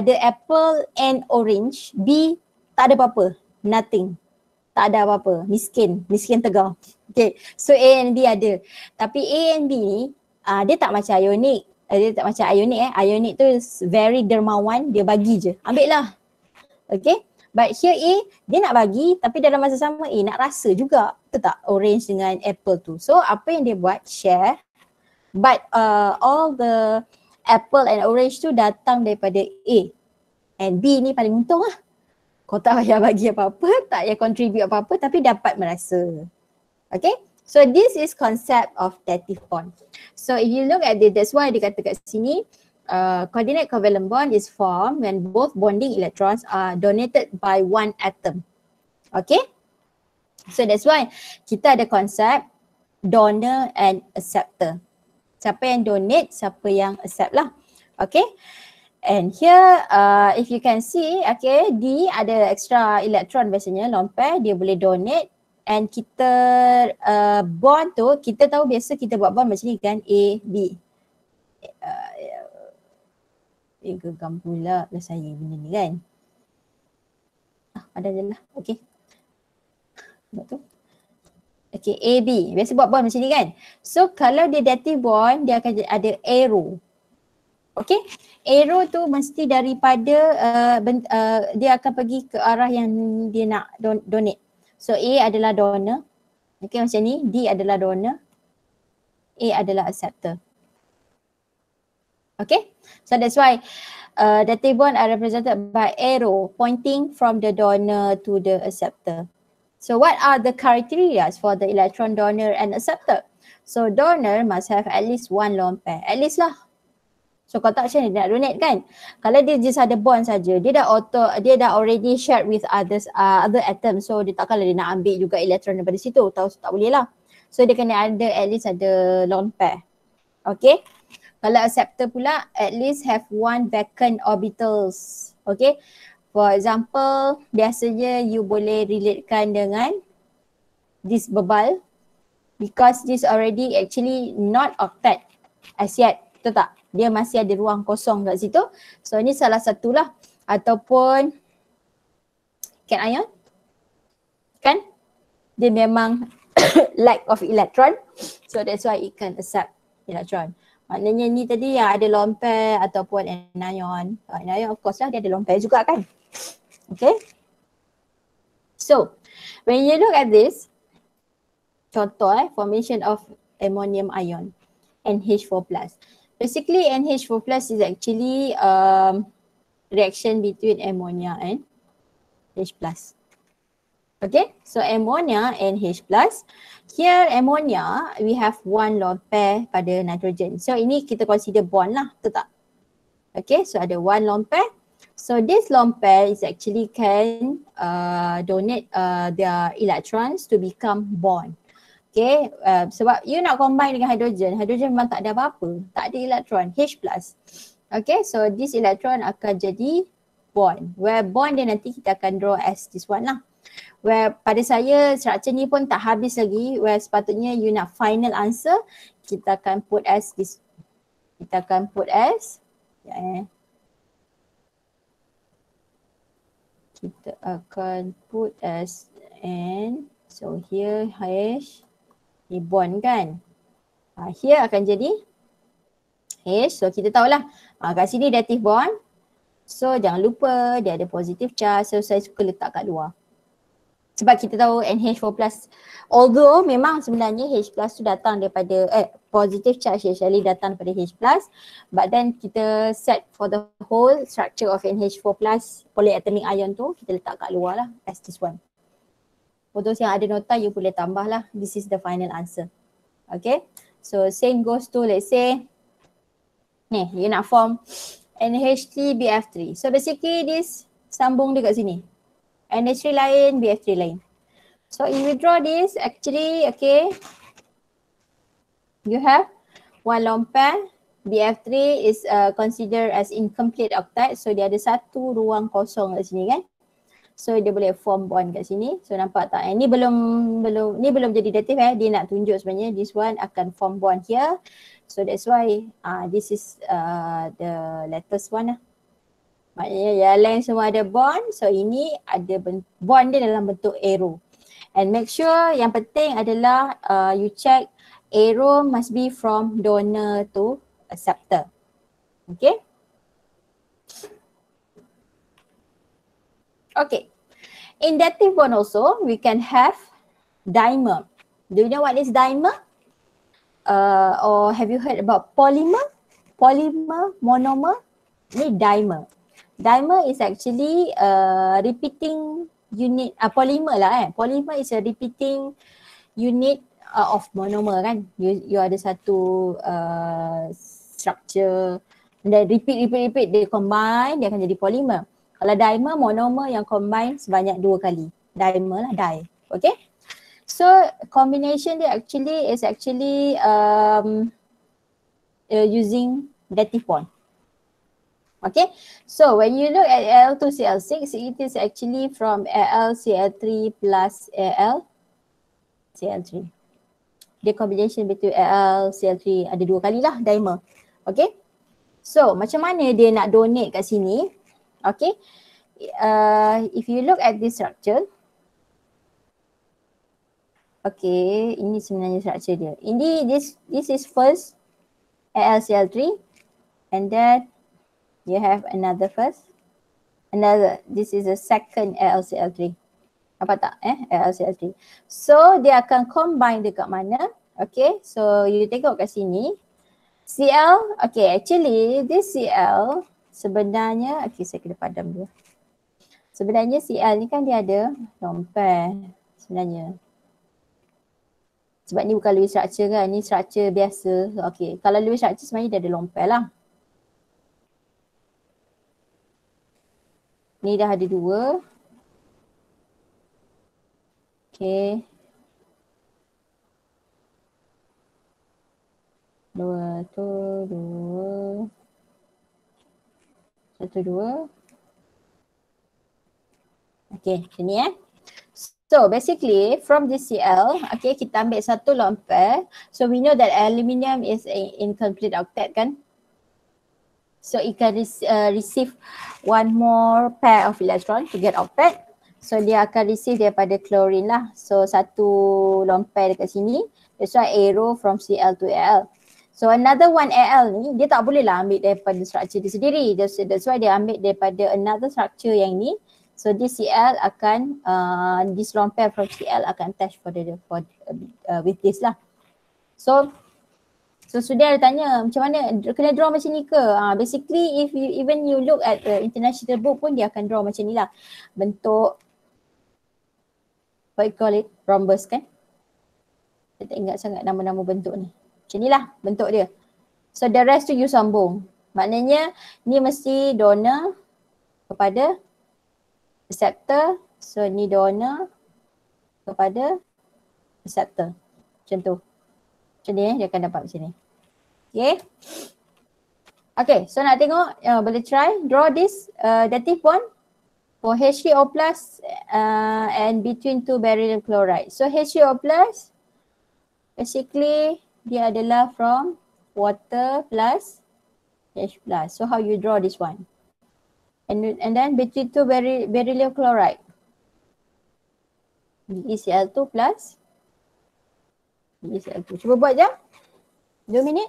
A: ada apple and orange, B tak ada apa-apa nothing. Tak ada apa-apa. Miskin. Miskin tegar. Okay. So A and B ada. Tapi A and B ni uh, dia tak macam Ionic. Uh, dia tak macam Ionic eh. Ionic tu very dermawan. Dia bagi je. Ambil lah. Okay. But here A dia nak bagi tapi dalam masa sama A nak rasa juga. Betul tak? Orange dengan apple tu. So apa yang dia buat? Share. But uh, all the apple and orange tu datang daripada A. And B ni paling untung lah kau tak payah bagi apa-apa, tak payah contribute apa-apa tapi dapat merasa. Okay, so this is concept of dative bond. So if you look at it, that's why dia kata kat sini uh, coordinate covalent bond is formed when both bonding electrons are donated by one atom. Okay, so that's why kita ada concept donor and acceptor. Siapa yang donate, siapa yang accept lah. Okay, And here uh, if you can see okay D ada extra elektron biasanya lone pair dia boleh donate and kita uh, bond tu kita tahu biasa kita buat bond macam ni kan A B. Uh, eh ya, ya, gegam pula lah saya benda ni kan. Ah ada je lah okay. Buat tu. Okay A B biasa buat bond macam ni kan. So kalau dia dative bond dia akan ada arrow Okay, arrow tu mesti daripada uh, ben, uh, dia akan pergi ke arah yang dia nak don- donate. So A adalah donor. Okay macam ni, D adalah donor. A adalah acceptor. Okay, so that's why uh, the table one are represented by arrow pointing from the donor to the acceptor. So what are the criteria for the electron donor and acceptor? So donor must have at least one lone pair. At least lah So kalau tak share dia nak donate kan. Kalau dia just ada bond saja, dia dah auto dia dah already shared with others uh, other atom. So dia takkanlah dia nak ambil juga elektron daripada situ. Tahu tak boleh lah. So dia kena ada at least ada lone pair. Okay. Kalau acceptor pula at least have one vacant orbitals. Okay. For example, biasanya you boleh relatekan dengan this bebal because this already actually not octet as yet. Betul tak? dia masih ada ruang kosong kat situ. So ini salah satulah ataupun cat ion kan dia memang lack of electron so that's why it can accept electron. Maknanya ni tadi yang ada lompat ataupun anion. Anion of course lah dia ada lompat juga kan. Okay. So when you look at this contoh eh formation of ammonium ion NH4 plus basically NH4 plus is actually um, reaction between ammonia and H plus. Okay, so ammonia and H plus. Here ammonia, we have one lone pair pada nitrogen. So ini kita consider bond lah, betul tak? Okay, so ada one lone pair. So this lone pair is actually can uh, donate uh, their electrons to become bond. Okay, uh, sebab you nak combine dengan hidrogen, hidrogen memang tak ada apa-apa. Tak ada elektron, H plus. Okay, so this elektron akan jadi bond. Where bond dia nanti kita akan draw as this one lah. Where pada saya structure ni pun tak habis lagi. Where sepatutnya you nak final answer, kita akan put as this. Kita akan put as. Ya, eh. Kita akan put as N. so here H ni bond kan. Uh, here akan jadi H. So kita tahulah uh, kat sini dia active bond. So jangan lupa dia ada positif charge. So saya suka letak kat luar. Sebab kita tahu NH4+, although memang sebenarnya H+, tu datang daripada, eh positif charge actually e datang daripada H+, but then kita set for the whole structure of NH4+, polyatomic ion tu, kita letak kat luar lah as this one. For those yang ada nota, you boleh tambah lah. This is the final answer. Okay. So same goes to let's say ni you nak form NH3BF3. So basically this sambung dekat sini. NH3 lain, BF3 lain. So if we draw this actually okay you have one lone pair BF3 is uh, considered as incomplete octet. So dia ada satu ruang kosong kat sini kan. So dia boleh form bond kat sini. So nampak tak? Ini eh, belum belum ni belum jadi datif eh. Dia nak tunjuk sebenarnya this one akan form bond here. So that's why ah uh, this is uh, the latest one lah. Maknanya yang lain semua ada bond. So ini ada bond dia dalam bentuk arrow. And make sure yang penting adalah uh, you check arrow must be from donor to acceptor. Okay. Okay. In dative one also, we can have dimer. Do you know what is dimer? Uh, or have you heard about polymer? Polymer, monomer, ni dimer. Dimer is actually a uh, repeating unit, uh, polymer lah Eh. Polymer is a repeating unit uh, of monomer kan. You, you ada satu uh, structure, then repeat, repeat, repeat, they combine, dia akan jadi polymer. Kalau dimer monomer yang combine sebanyak dua kali. Dimer lah di. Okay. So combination dia actually is actually um, uh, using dative bond. Okay. So when you look at Al2Cl6, it is actually from AlCl3 plus AlCl3. The combination between AlCl3 ada dua kali lah dimer. Okay. So macam mana dia nak donate kat sini? Okay. Uh, if you look at this structure. Okay, ini sebenarnya structure dia. Ini this this is first AlCl3 and then you have another first. Another, this is a second AlCl3. Apa tak eh, AlCl3. So dia akan combine dekat mana. Okay, so you tengok kat sini. Cl, okay actually this Cl sebenarnya, okay saya kena padam dulu. Sebenarnya CL ni kan dia ada nompel sebenarnya. Sebab ni bukan Lewis structure kan, ni structure biasa. Okay, kalau Lewis structure sebenarnya dia ada lompel lah. Ni dah ada dua. Okay. Dua tu, dua. Satu, dua. Okay, macam ni eh. So basically from the Cl, okay kita ambil satu lompat. So we know that aluminium is an incomplete octet kan? So it can res- uh, receive one more pair of electron to get octet. So dia akan receive daripada chlorine lah. So satu lompat dekat sini. That's why arrow from Cl to Al. So another one AL ni dia tak boleh lah ambil daripada structure dia sendiri. That's, that's why dia ambil daripada another structure yang ni. So this CL akan uh, this long pair from CL akan attach for the for uh, with this lah. So so sudah ada tanya macam mana kena draw macam ni ke? Uh, basically if you, even you look at the international book pun dia akan draw macam ni lah. Bentuk what you call it? Rhombus kan? Saya tak ingat sangat nama-nama bentuk ni. Macam ni lah bentuk dia. So the rest tu you sambung. Maknanya ni mesti donor kepada receptor. So ni donor kepada receptor. Macam tu. Macam ni eh, dia akan dapat macam ni. Okay. Okay so nak tengok uh, boleh try draw this dative uh, bond for HCO plus uh, and between two barium chloride. So HCO plus basically dia adalah from water plus H plus. So how you draw this one? And and then between two beryl beryllium chloride. BeCl2 plus BeCl2. Cuba buat je. dua minit.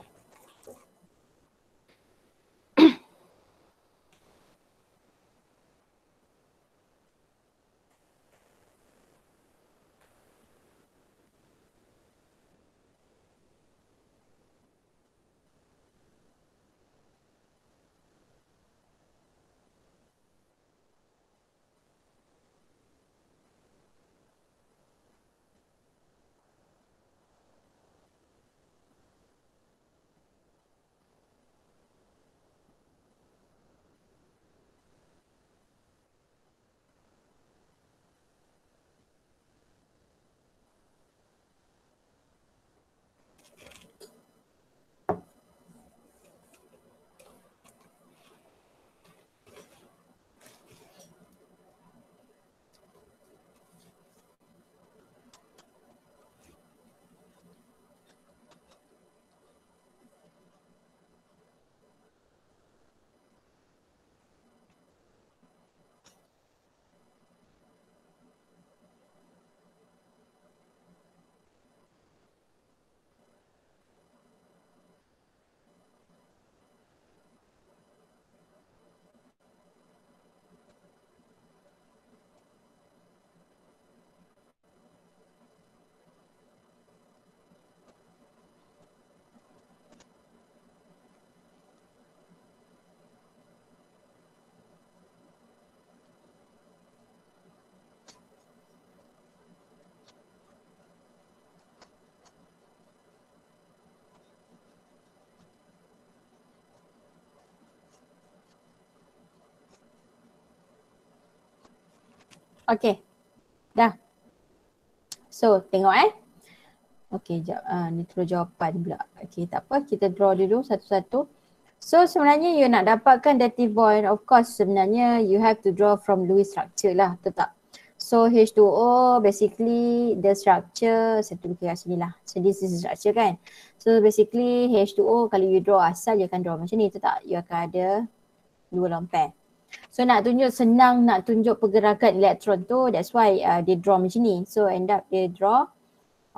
A: Okay. Dah. So tengok eh. Okay sekejap. Uh, ah, ni terus jawapan pula. Okay tak apa. Kita draw dulu satu-satu. So sebenarnya you nak dapatkan dative bond of course sebenarnya you have to draw from Lewis structure lah. Tetap. So H2O basically the structure satu tulis kat sini lah. So this is structure kan. So basically H2O kalau you draw asal you akan draw macam ni tetap. You akan ada dua lompat. So nak tunjuk senang nak tunjuk pergerakan elektron tu that's why uh, dia draw macam ni. So end up dia draw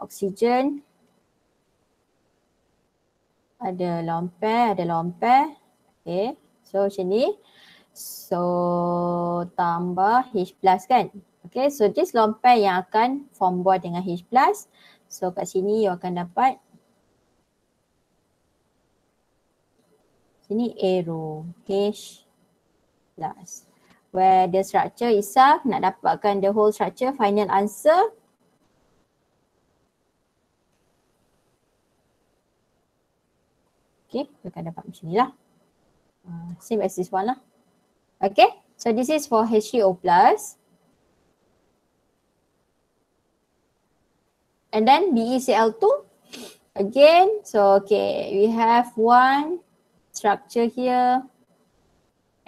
A: oksigen ada lompat, ada lompat. Okay. So macam ni. So tambah H plus kan. Okay. So this lompat yang akan form bond dengan H plus. So kat sini you akan dapat sini arrow H plus. Where the structure itself nak dapatkan the whole structure final answer Okay, kita akan dapat macam ni lah. Uh, same as this one lah. Okay, so this is for HCO plus. And then BeCl2. Again, so okay, we have one structure here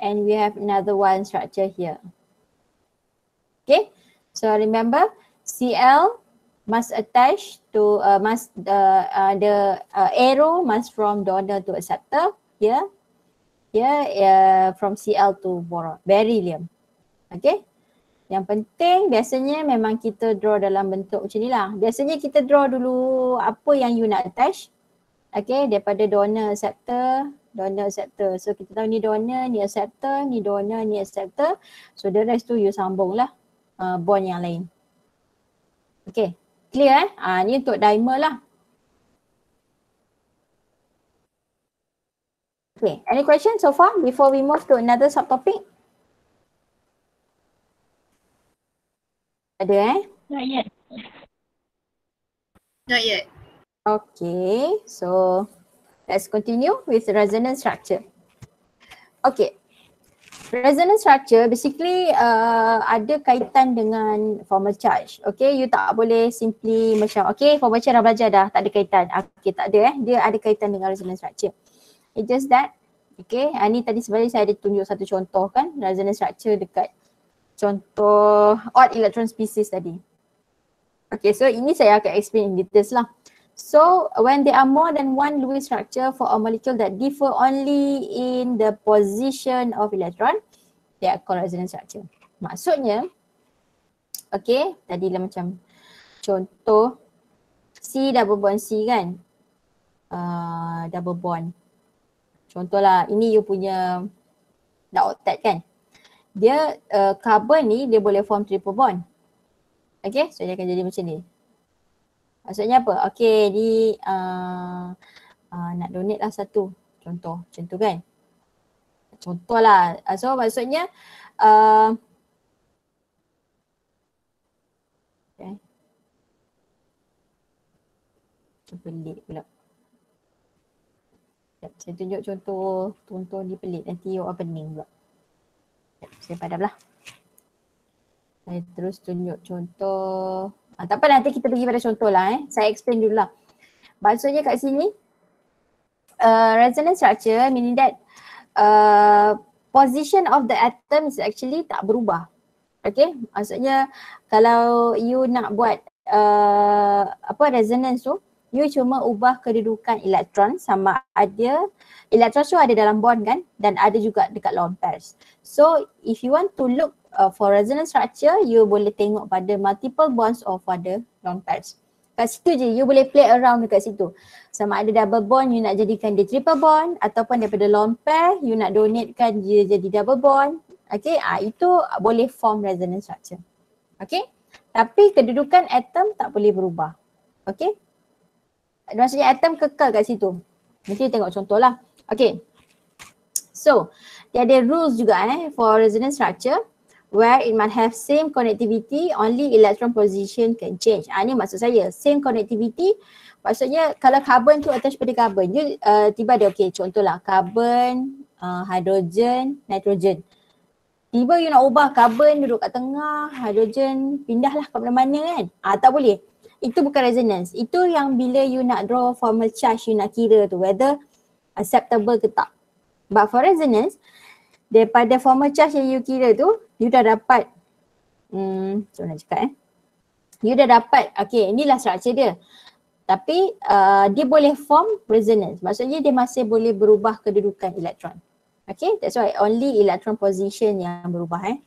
A: and we have another one structure here. Okay, so remember CL must attach to uh, must uh, uh, the uh, arrow must from donor to acceptor here, yeah, uh, from CL to boron beryllium. Okay, yang penting biasanya memang kita draw dalam bentuk macam ni lah. Biasanya kita draw dulu apa yang you nak attach. Okay, daripada donor acceptor donor acceptor. So kita tahu ni donor, ni acceptor, ni donor, ni acceptor. So the rest tu you sambung lah uh, bond yang lain. Okay. Clear eh? Ha, ni untuk dimer lah. Okay. Any question so far before we move to another subtopic? Ada eh? Not yet. Not yet. Okay. So Let's continue with resonance structure. Okay. Resonance structure basically uh, ada kaitan dengan formal charge. Okay, you tak boleh simply macam okay formal charge dah belajar dah tak ada kaitan. Ah, okay, tak ada eh. Dia ada kaitan dengan resonance structure. It's just that. Okay, ha, ni tadi sebenarnya saya ada tunjuk satu contoh kan resonance structure dekat contoh odd electron species tadi. Okay, so ini saya akan explain in details lah. So when there are more than one Lewis structure for a molecule that differ only in the position of electron, they are called resonance structure. Maksudnya, okay, tadi lah macam contoh C double bond C kan, uh, double bond. Contohlah ini you punya dah octet kan. Dia uh, carbon ni dia boleh form triple bond. Okay, so dia akan jadi macam ni. Maksudnya apa? Okay di uh, uh, nak donate lah satu contoh contoh kan. Contoh lah. Uh, so maksudnya uh, okay. Pelik pula. Sekejap, saya tunjuk contoh contoh ni pelik nanti you are pening pula. Sekejap, saya padam lah. Saya terus tunjuk contoh Ah, tak apa nanti kita pergi pada contoh lah eh. Saya explain dulu lah. Maksudnya kat sini uh, resonance structure meaning that uh, position of the atom is actually tak berubah. Okay maksudnya kalau you nak buat uh, apa resonance tu you cuma ubah kedudukan elektron sama ada elektron tu ada dalam bond kan dan ada juga dekat lone pairs. So if you want to look uh, for resonance structure you boleh tengok pada multiple bonds or pada long pairs kat situ je you boleh play around dekat situ sama ada double bond you nak jadikan dia triple bond ataupun daripada long pair you nak donatekan dia jadi double bond okay? ah uh, itu boleh form resonance structure okay? tapi kedudukan atom tak boleh berubah okay? maksudnya atom kekal kat situ mesti tengok contohlah okay? so dia ada rules juga eh for resonance structure where it might have same connectivity only electron position can change. Ah ni maksud saya same connectivity maksudnya kalau carbon tu attach pada carbon dia uh, tiba dia okey contohlah carbon, uh, hydrogen, nitrogen. Tiba you nak ubah carbon duduk kat tengah, hydrogen pindahlah ke mana-mana kan. Ah tak boleh. Itu bukan resonance. Itu yang bila you nak draw formal charge you nak kira tu whether acceptable ke tak. But for resonance, daripada formal charge yang you kira tu, you dah dapat hmm, macam nak cakap eh you dah dapat okay inilah structure dia tapi uh, dia boleh form resonance maksudnya dia masih boleh berubah kedudukan elektron okay that's why only elektron position yang berubah eh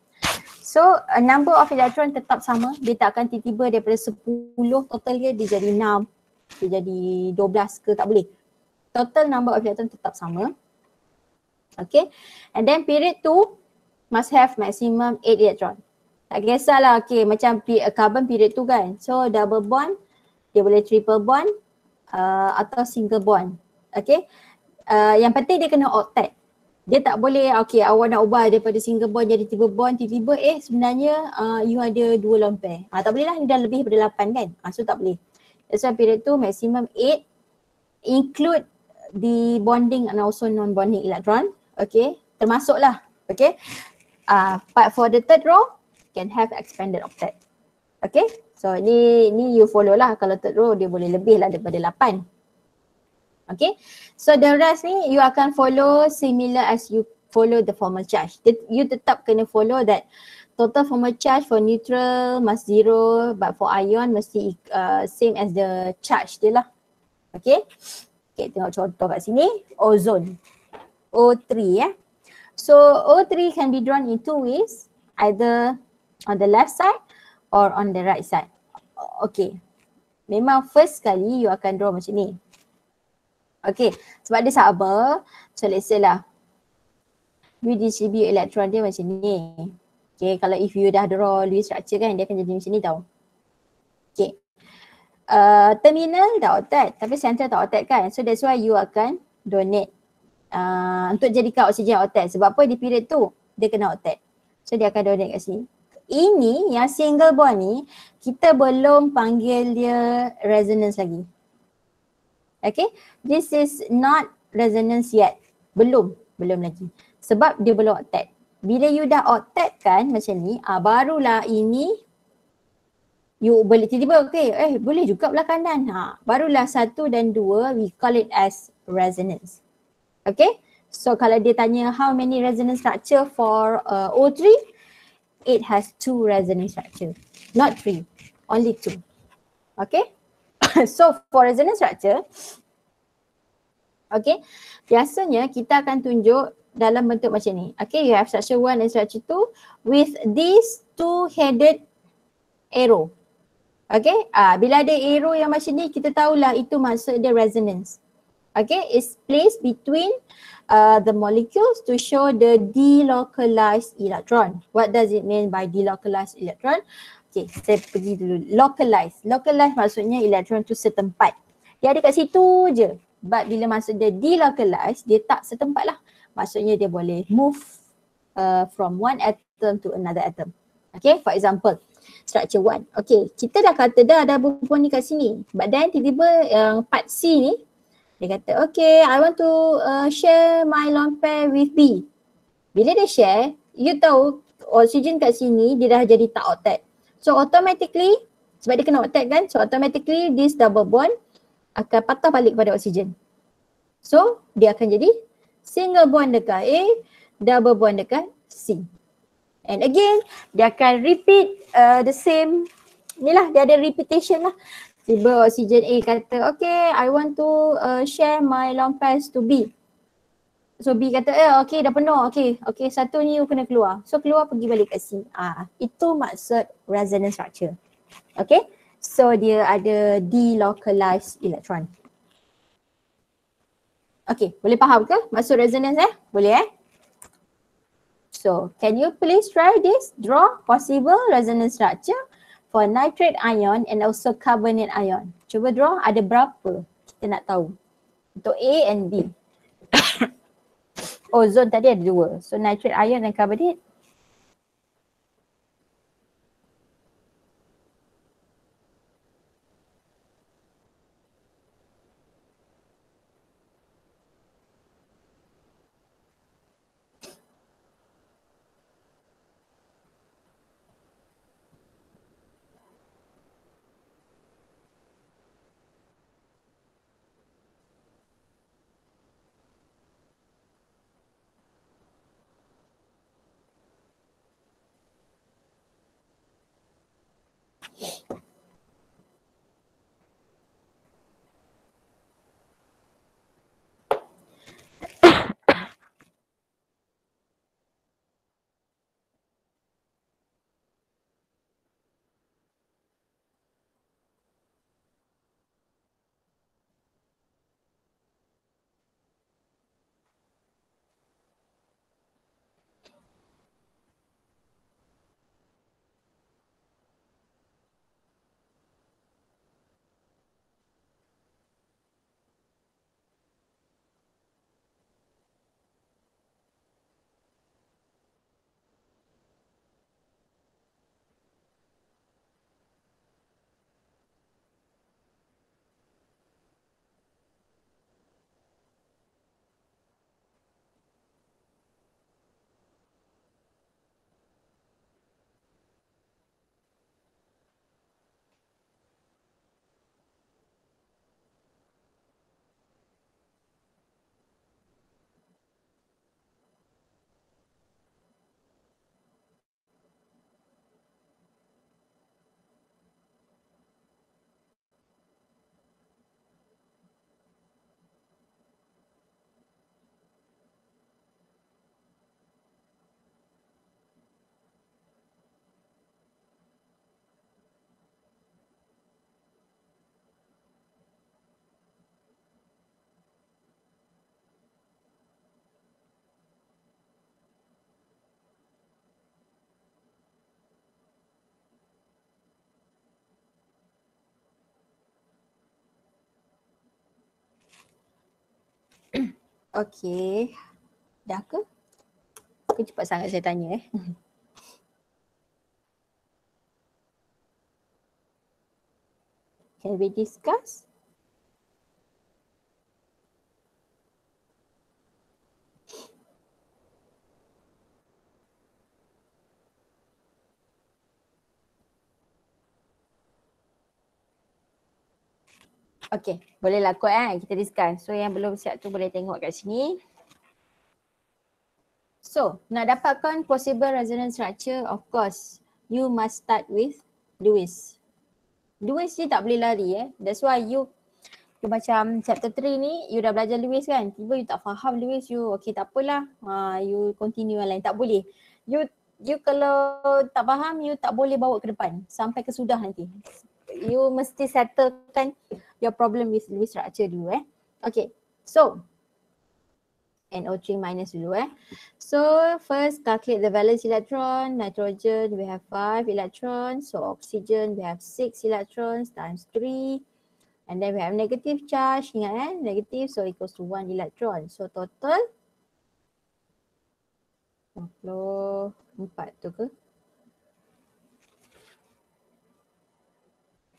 A: so a number of elektron tetap sama dia tak akan tiba-tiba daripada 10 total dia dia jadi 6 dia jadi 12 ke tak boleh total number of elektron tetap sama okay and then period 2 must have maximum 8 electron. Tak kisahlah okay macam eh, carbon period tu kan. So double bond dia boleh triple bond uh, atau single bond. Okay. Uh, yang penting dia kena octet. Dia tak boleh okay awak nak ubah daripada single bond jadi triple bond tiba-tiba eh sebenarnya uh, you ada dua lone pair. Ha, tak boleh lah dia dah lebih daripada 8 kan. Ha, so tak boleh. That's why period tu maximum 8 include the bonding and also non-bonding electron. Lah, okay. Termasuklah. Okay uh, but for the third row can have expanded octet. Okay, so ni ni you follow lah kalau third row dia boleh lebih lah daripada lapan, Okay, so the rest ni you akan follow similar as you follow the formal charge. You tetap kena follow that total formal charge for neutral must zero but for ion mesti uh, same as the charge dia lah. Okay, okay tengok contoh kat sini. Ozone. O3 eh. So O3 can be drawn in two ways, either on the left side or on the right side. Okay. Memang first kali you akan draw macam ni. Okay. Sebab dia sabar. So let's say lah. You distribute elektron dia macam ni. Okay. Kalau if you dah draw Lewis structure kan dia akan jadi macam ni tau. Okay. Uh, terminal tak otak. Tapi center tak otak kan. So that's why you akan donate uh, untuk jadikan oksigen otet. Sebab apa di period tu dia kena otet. So dia akan donate kat sini. Ini yang single bond ni kita belum panggil dia resonance lagi. Okay, this is not resonance yet. Belum, belum lagi. Sebab dia belum octet. Bila you dah octet kan macam ni, ah, barulah ini you boleh tiba-tiba okay, eh boleh juga belah kanan. Ha, barulah satu dan dua we call it as resonance. Okay. So kalau dia tanya how many resonance structure for uh, O3, it has two resonance structure. Not three, only two. Okay. so for resonance structure, okay, biasanya kita akan tunjuk dalam bentuk macam ni. Okay, you have structure one and structure two with these two-headed arrow. Okay, uh, bila ada arrow yang macam ni, kita tahulah itu maksud dia resonance. Okay, it's placed between uh, the molecules to show the delocalized electron. What does it mean by delocalized electron? Okay, saya pergi dulu. Localized. Localized maksudnya elektron tu setempat. Dia ada kat situ je. But bila maksud dia delocalized, dia tak setempat lah. Maksudnya dia boleh move uh, from one atom to another atom. Okay, for example. Structure one. Okay, kita dah kata dah ada bubuh ni kat sini. But then tiba-tiba yang uh, part C ni dia kata, okay, I want to uh, share my long pair with B. Bila dia share, you tahu oksigen kat sini dia dah jadi tak octet. So automatically, sebab dia kena octet kan, so automatically this double bond akan patah balik kepada oksigen. So dia akan jadi single bond dekat A, double bond dekat C. And again, dia akan repeat uh, the same, ni lah dia ada repetition lah tiba oksigen A kata okay I want to uh, share my long pass to B. So B kata eh okay dah penuh okay okay satu ni you kena keluar. So keluar pergi balik kat C. Ah, itu maksud resonance structure. Okay so dia ada delocalized electron. Okay boleh faham ke maksud resonance eh? Boleh eh? So can you please try this draw possible resonance structure for nitrate ion and also carbonate ion. Cuba draw ada berapa kita nak tahu untuk A and B. Ozone oh, tadi ada dua. So nitrate ion dan carbonate Okay. Dah ke? Aku cepat sangat saya tanya eh. Can we discuss? Okay, boleh lah kot kan kita discuss. So yang belum siap tu boleh tengok kat sini. So nak dapatkan possible resonance structure, of course you must start with Lewis. Lewis ni tak boleh lari eh. That's why you, you macam chapter 3 ni you dah belajar Lewis kan. Tiba you tak faham Lewis you okay tak apalah. Uh, you continue yang lain. Tak boleh. You you kalau tak faham you tak boleh bawa ke depan sampai kesudah nanti. You mesti settlekan your problem with Lewis structure dulu eh. Okay, so NO3 minus dulu eh. So first calculate the valence electron, nitrogen we have five electrons, so oxygen we have six electrons times three, and then we have negative charge, ingat eh, negative so equals to one electron. So total empat tu ke?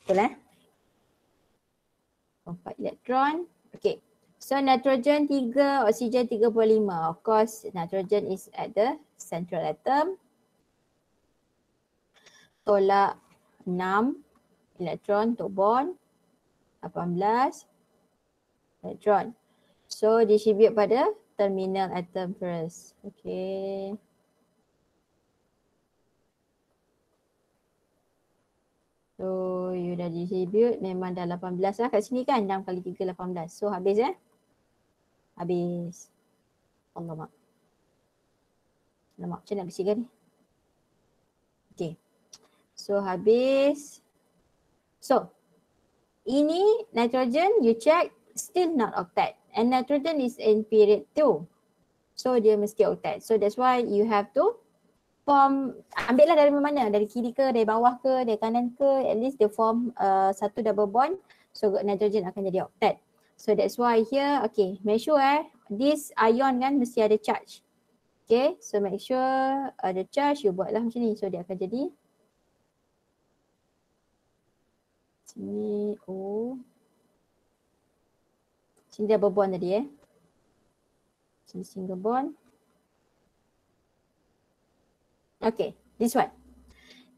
A: Betul eh? 4 elektron. Okay. So nitrogen 3, oksigen 3.5. Of course nitrogen is at the central atom. Tolak 6 elektron to bond. 18 elektron. So distribute pada terminal atom first. Okay. So you dah distribute memang dah 18 lah kat sini kan 6 kali 3 18. So habis eh. Habis. Allah mak. Allah mak macam nak bersihkan ni. Okay. So habis. So ini nitrogen you check still not octet. And nitrogen is in period 2. So dia mesti octet. So that's why you have to form ambillah dari mana dari kiri ke dari bawah ke dari kanan ke at least dia form uh, satu double bond so nitrogen akan jadi octet so that's why here okay make sure eh this ion kan mesti ada charge okay so make sure ada charge you buatlah macam ni so dia akan jadi sini o sini double bond tadi eh sini single bond Okay, this one.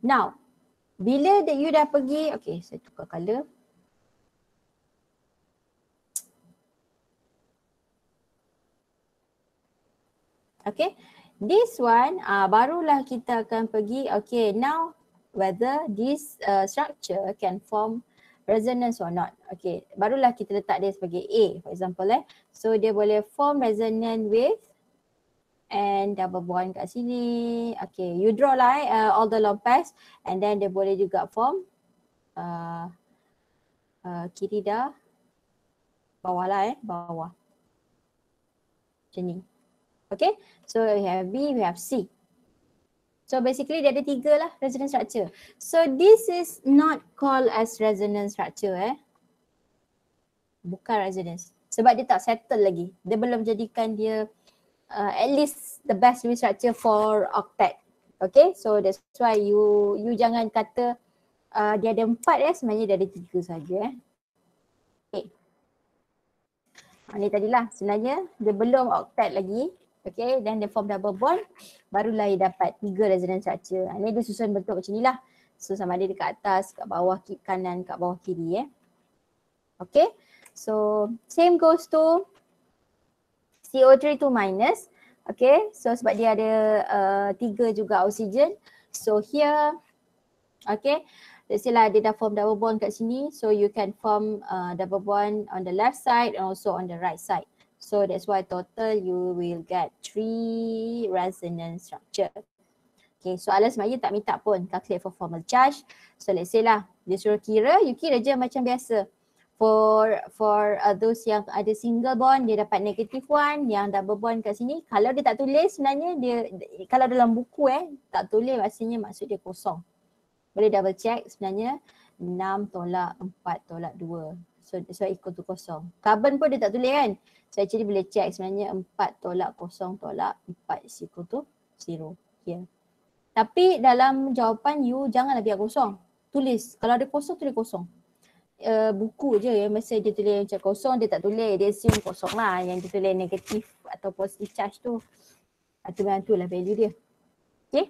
A: Now, bila that you dah pergi, okay, saya tukar color. Okay, this one uh, barulah kita akan pergi, okay, now whether this uh, structure can form resonance or not. Okay, barulah kita letak dia sebagai A, for example, eh. So, dia boleh form resonance with and double bond kat sini. Okay, you draw lah eh, uh, all the long pairs and then dia boleh juga form uh, uh, kiri dah bawah lah eh, bawah. Macam ni. Okay, so we have B, we have C. So basically dia ada tiga lah resonance structure. So this is not called as resonance structure eh. Bukan resonance. Sebab dia tak settle lagi. Dia belum jadikan dia uh, at least the best rule for octet. Okay, so that's why you you jangan kata uh, dia ada empat eh, sebenarnya dia ada tiga saja eh. Okay. Ini ah, tadilah sebenarnya dia belum octet lagi. Okay, then dia form double bond barulah dia dapat tiga resonance structure. Ini ah, dia susun bentuk macam ni lah. So sama ada dekat atas, kat bawah kanan, kat bawah kiri eh. Okay, so same goes to CO3 tu minus. Okay, so sebab dia ada uh, tiga juga oksigen. So here, okay, let's say lah dia dah form double bond kat sini. So you can form uh, double bond on the left side and also on the right side. So that's why total you will get three resonance structure. Okay, so alas sebenarnya tak minta pun calculate for formal charge. So let's say lah, dia suruh kira, you kira je macam biasa for for uh, those yang ada single bond dia dapat negative one yang double bond kat sini kalau dia tak tulis sebenarnya dia kalau dalam buku eh tak tulis maksudnya maksud dia kosong boleh double check sebenarnya 6 tolak 4 tolak 2 so so equal to kosong carbon pun dia tak tulis kan so actually boleh check sebenarnya 4 tolak kosong tolak 4 is equal to 0 yeah. tapi dalam jawapan you janganlah biar kosong tulis kalau ada kosong tulis kosong uh, buku je yang mesti dia tulis macam kosong dia tak tulis dia sim kosong lah yang dia tulis negatif atau positive charge tu atau ah, memang tu lah value dia. Okay.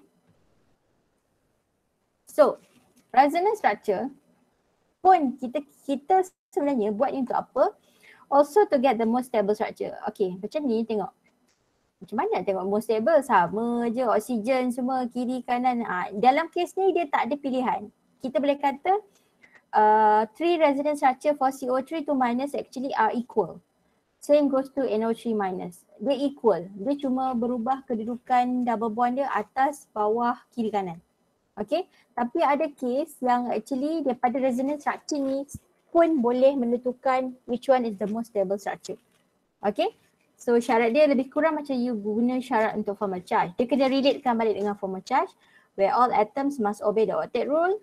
A: So resonance structure pun kita kita sebenarnya buat untuk apa? Also to get the most stable structure. Okay macam ni tengok. Macam mana tengok most stable sama je oksigen semua kiri kanan. Ha, dalam kes ni dia tak ada pilihan. Kita boleh kata uh, three resonance structure for CO3 to minus actually are equal. Same goes to NO3 minus. Dia equal. Dia cuma berubah kedudukan double bond dia atas, bawah, kiri, kanan. Okay. Tapi ada case yang actually daripada resonance structure ni pun boleh menentukan which one is the most stable structure. Okay. So syarat dia lebih kurang macam you guna syarat untuk formal charge. Dia kena relatekan balik dengan formal charge where all atoms must obey the octet rule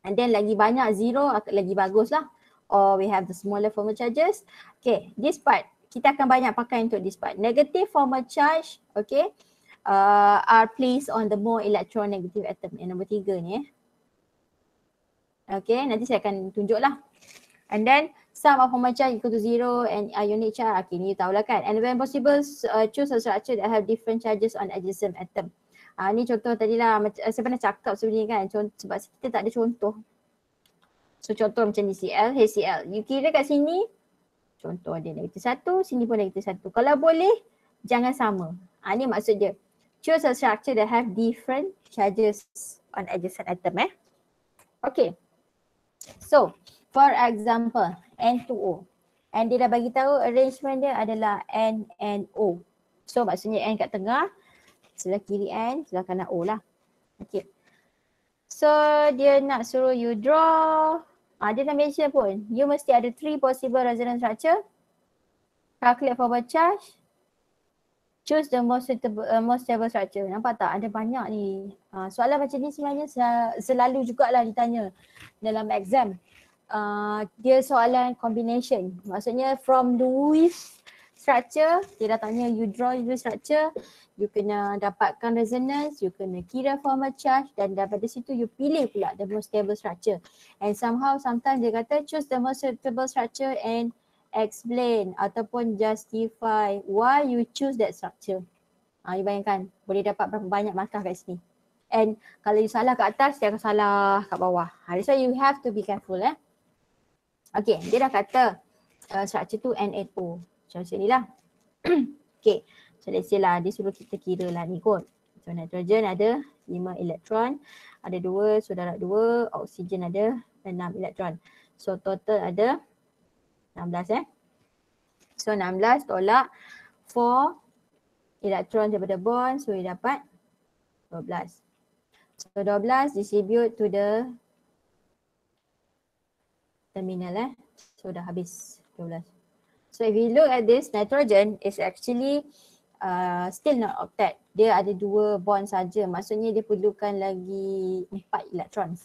A: And then lagi banyak zero lagi bagus lah. Or we have the smaller formal charges. Okay, this part kita akan banyak pakai untuk this part. Negative formal charge, okay, uh, are placed on the more electronegative atom. Yang nombor tiga ni eh. Okay, nanti saya akan tunjuk lah. And then some of formal charge equal to zero and ionic charge. Okay, ni you tahulah kan. And when possible, uh, choose a structure that have different charges on adjacent atom. Ah ni contoh tadi lah eh, saya pernah cakap sebenarnya kan contoh, sebab kita tak ada contoh. So contoh macam DCL, HCL. You kira kat sini contoh dia negatif satu, sini pun negatif satu. Kalau boleh jangan sama. Ah uh, ni maksud dia. Choose a structure that have different charges on adjacent atom eh. Okay. So for example N2O. And dia dah bagi tahu arrangement dia adalah NNO. So maksudnya N kat tengah, sebelah kiri N, sebelah kanan O oh lah. Okay. So dia nak suruh you draw. Ah, dia dah mention pun. You mesti ada three possible resonance structure. Calculate power charge. Choose the most suitable, uh, most stable structure. Nampak tak? Ada banyak ni. Uh, soalan macam ni sebenarnya selalu jugalah ditanya dalam exam. Uh, dia soalan combination. Maksudnya from Lewis structure, dia dah tanya you draw your structure, you kena dapatkan resonance, you kena kira formal charge dan daripada situ you pilih pula the most stable structure. And somehow sometimes dia kata choose the most stable structure and explain ataupun justify why you choose that structure. Ah, you bayangkan boleh dapat berapa banyak markah kat sini. And kalau you salah kat atas, dia akan salah kat bawah. Ha, so you have to be careful eh. Okay, dia dah kata uh, structure tu NAO macam macam ni lah. okay. Macam let's say lah dia suruh kita kira lah ni kot. So nitrogen ada lima elektron, ada 2, saudara dua, oksigen ada enam elektron. So total ada enam belas eh. So enam belas tolak four elektron daripada bond so dia dapat belas. So dua belas distribute to the terminal eh. So dah habis dua belas. So if you look at this, nitrogen is actually uh, still not octet. Dia ada dua bond saja. Maksudnya dia perlukan lagi empat elektron.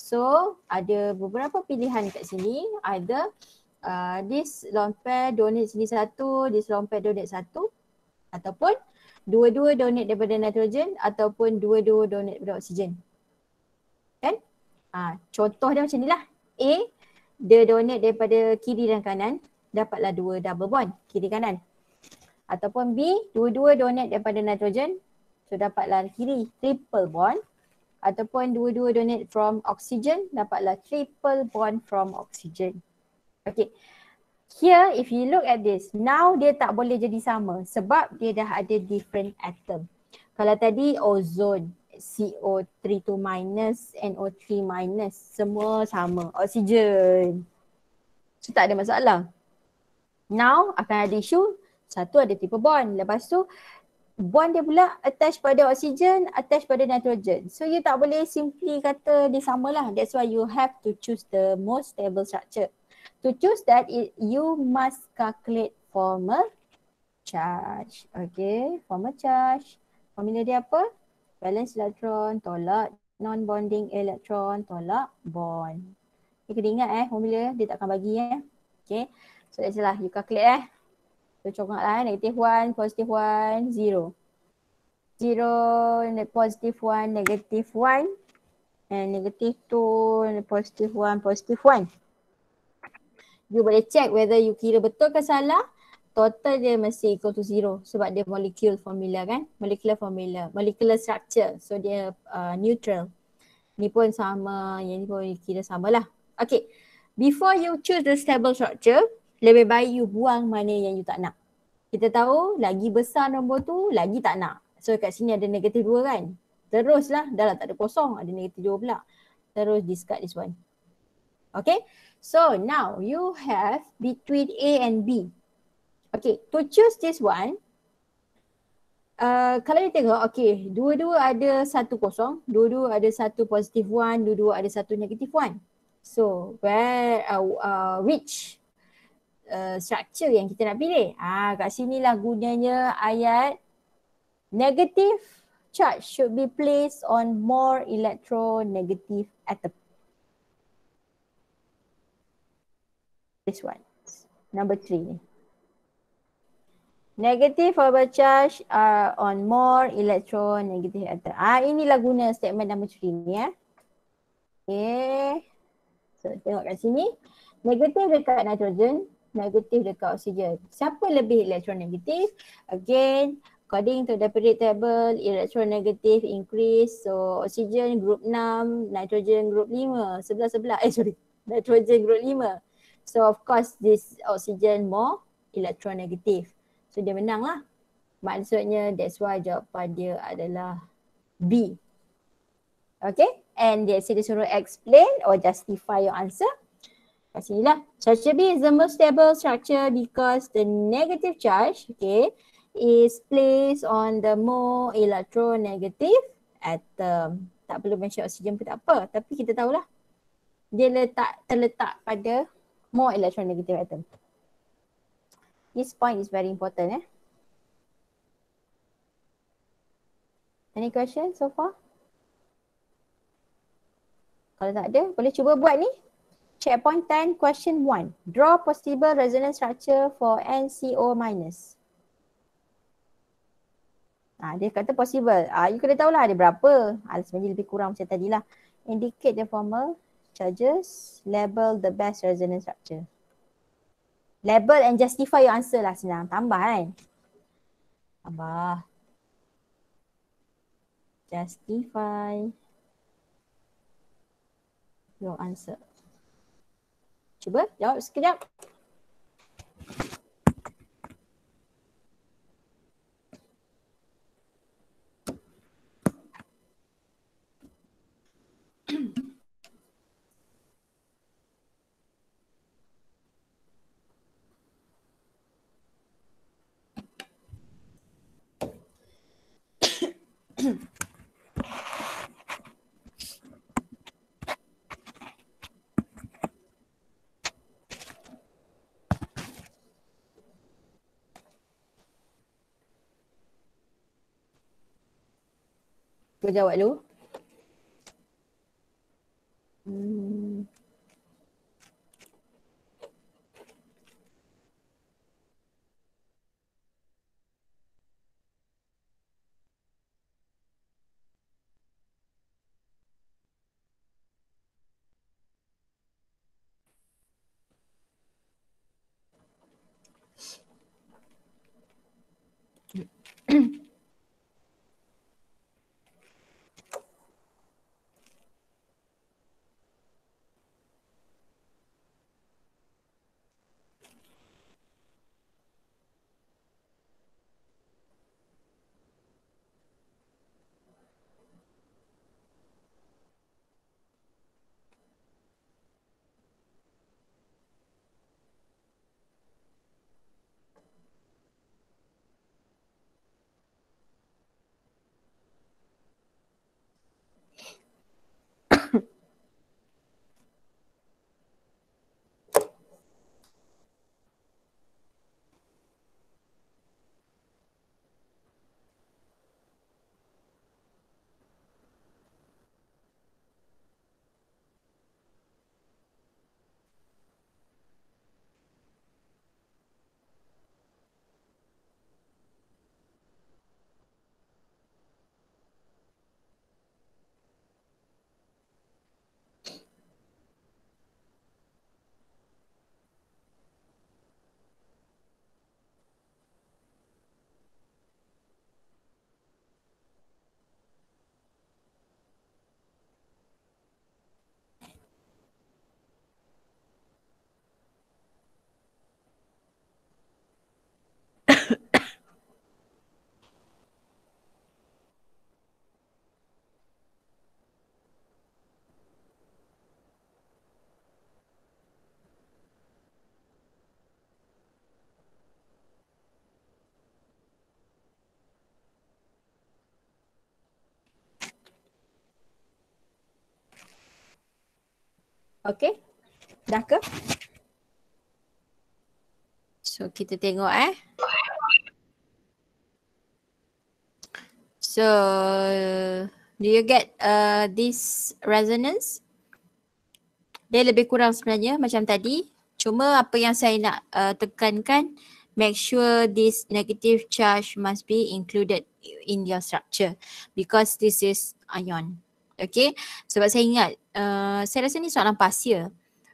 A: So ada beberapa pilihan kat sini. Either uh, this lone pair donate sini satu, this lone pair donate satu ataupun dua-dua donate daripada nitrogen ataupun dua-dua donate daripada oksigen. Kan? Ha, contoh dia macam ni lah. A, dia donate daripada kiri dan kanan dapatlah dua double bond kiri kanan. Ataupun B, dua-dua donate daripada nitrogen. So dapatlah kiri triple bond. Ataupun dua-dua donate from oxygen, dapatlah triple bond from oxygen. Okay. Here if you look at this, now dia tak boleh jadi sama sebab dia dah ada different atom. Kalau tadi ozone, CO32 minus, NO3 minus, semua sama. Oksigen. So tak ada masalah. Now akan ada isu satu ada tipe bond. Lepas tu bond dia pula attach pada oksigen, attach pada nitrogen. So you tak boleh simply kata dia sama lah. That's why you have to choose the most stable structure. To choose that it, you must calculate formal charge. Okay, formal charge. Formula dia apa? Balance electron tolak non-bonding electron tolak bond. Kita kena ingat eh formula dia takkan bagi eh. Okay. So let's see lah, you calculate eh. So cokong lah, eh? negative one, positive one, zero, zero, positive one, negative one, And negative two, positive one, positive one. You boleh check whether you kira betul ke salah. Total dia mesti equal to 0 sebab dia molecule formula kan. Molecular formula, molecular structure. So dia uh, neutral. Ni pun sama, yang ni pun kira samalah. Okay, before you choose the stable structure, lebih baik you buang mana yang you tak nak. Kita tahu lagi besar nombor tu lagi tak nak. So kat sini ada negatif dua kan? Teruslah dah lah tak ada kosong ada negatif dua pula. Terus discard this one. Okay. So now you have between A and B. Okay to choose this one Uh, kalau you tengok, okay, dua-dua ada satu kosong, dua-dua ada satu positif one, dua-dua ada satu negatif one. So, where, uh, uh, which uh, structure yang kita nak pilih. Ah ha, kat sinilah gunanya ayat negative charge should be placed on more electronegative atom. This one. Number three Negative over charge are uh, on more electronegative atom. Ah inilah guna statement number three ni ya. Okay. So tengok kat sini. Negative dekat nitrogen, negatif dekat oksigen. Siapa lebih elektronegatif? Again, according to the periodic table, elektronegatif increase. So, oksigen group 6, nitrogen group 5. Sebelah-sebelah, eh sorry. Nitrogen group 5. So, of course, this oksigen more elektronegatif. So, dia menang lah. Maksudnya, that's why jawapan dia adalah B. Okay? And dia suruh explain or justify your answer kat sini lah. Charge B is the most stable structure because the negative charge, okay, is placed on the more electronegative atom. Tak perlu mention oksigen pun tak apa. Tapi kita tahulah. Dia letak, terletak pada more electronegative atom. This point is very important eh. Any question so far? Kalau tak ada, boleh cuba buat ni. Checkpoint 10, question 1. Draw possible resonance structure for NCO minus. Ha, dia kata possible. Ha, you kena tahulah ada berapa. Ha, sebenarnya lebih kurang macam lah. Indicate the formal charges. Label the best resonance structure. Label and justify your answer lah senang. Tambah kan. Tambah. Justify your answer. Cuba jawab sekejap. Jawa dulu. Okay. Dah ke? So kita tengok eh. So do you get uh, this resonance? Dia lebih kurang sebenarnya macam tadi. Cuma apa yang saya nak uh, tekankan make sure this negative charge must be included in your structure because this is ion. Okay. Sebab saya ingat, uh, saya rasa ni soalan pasir.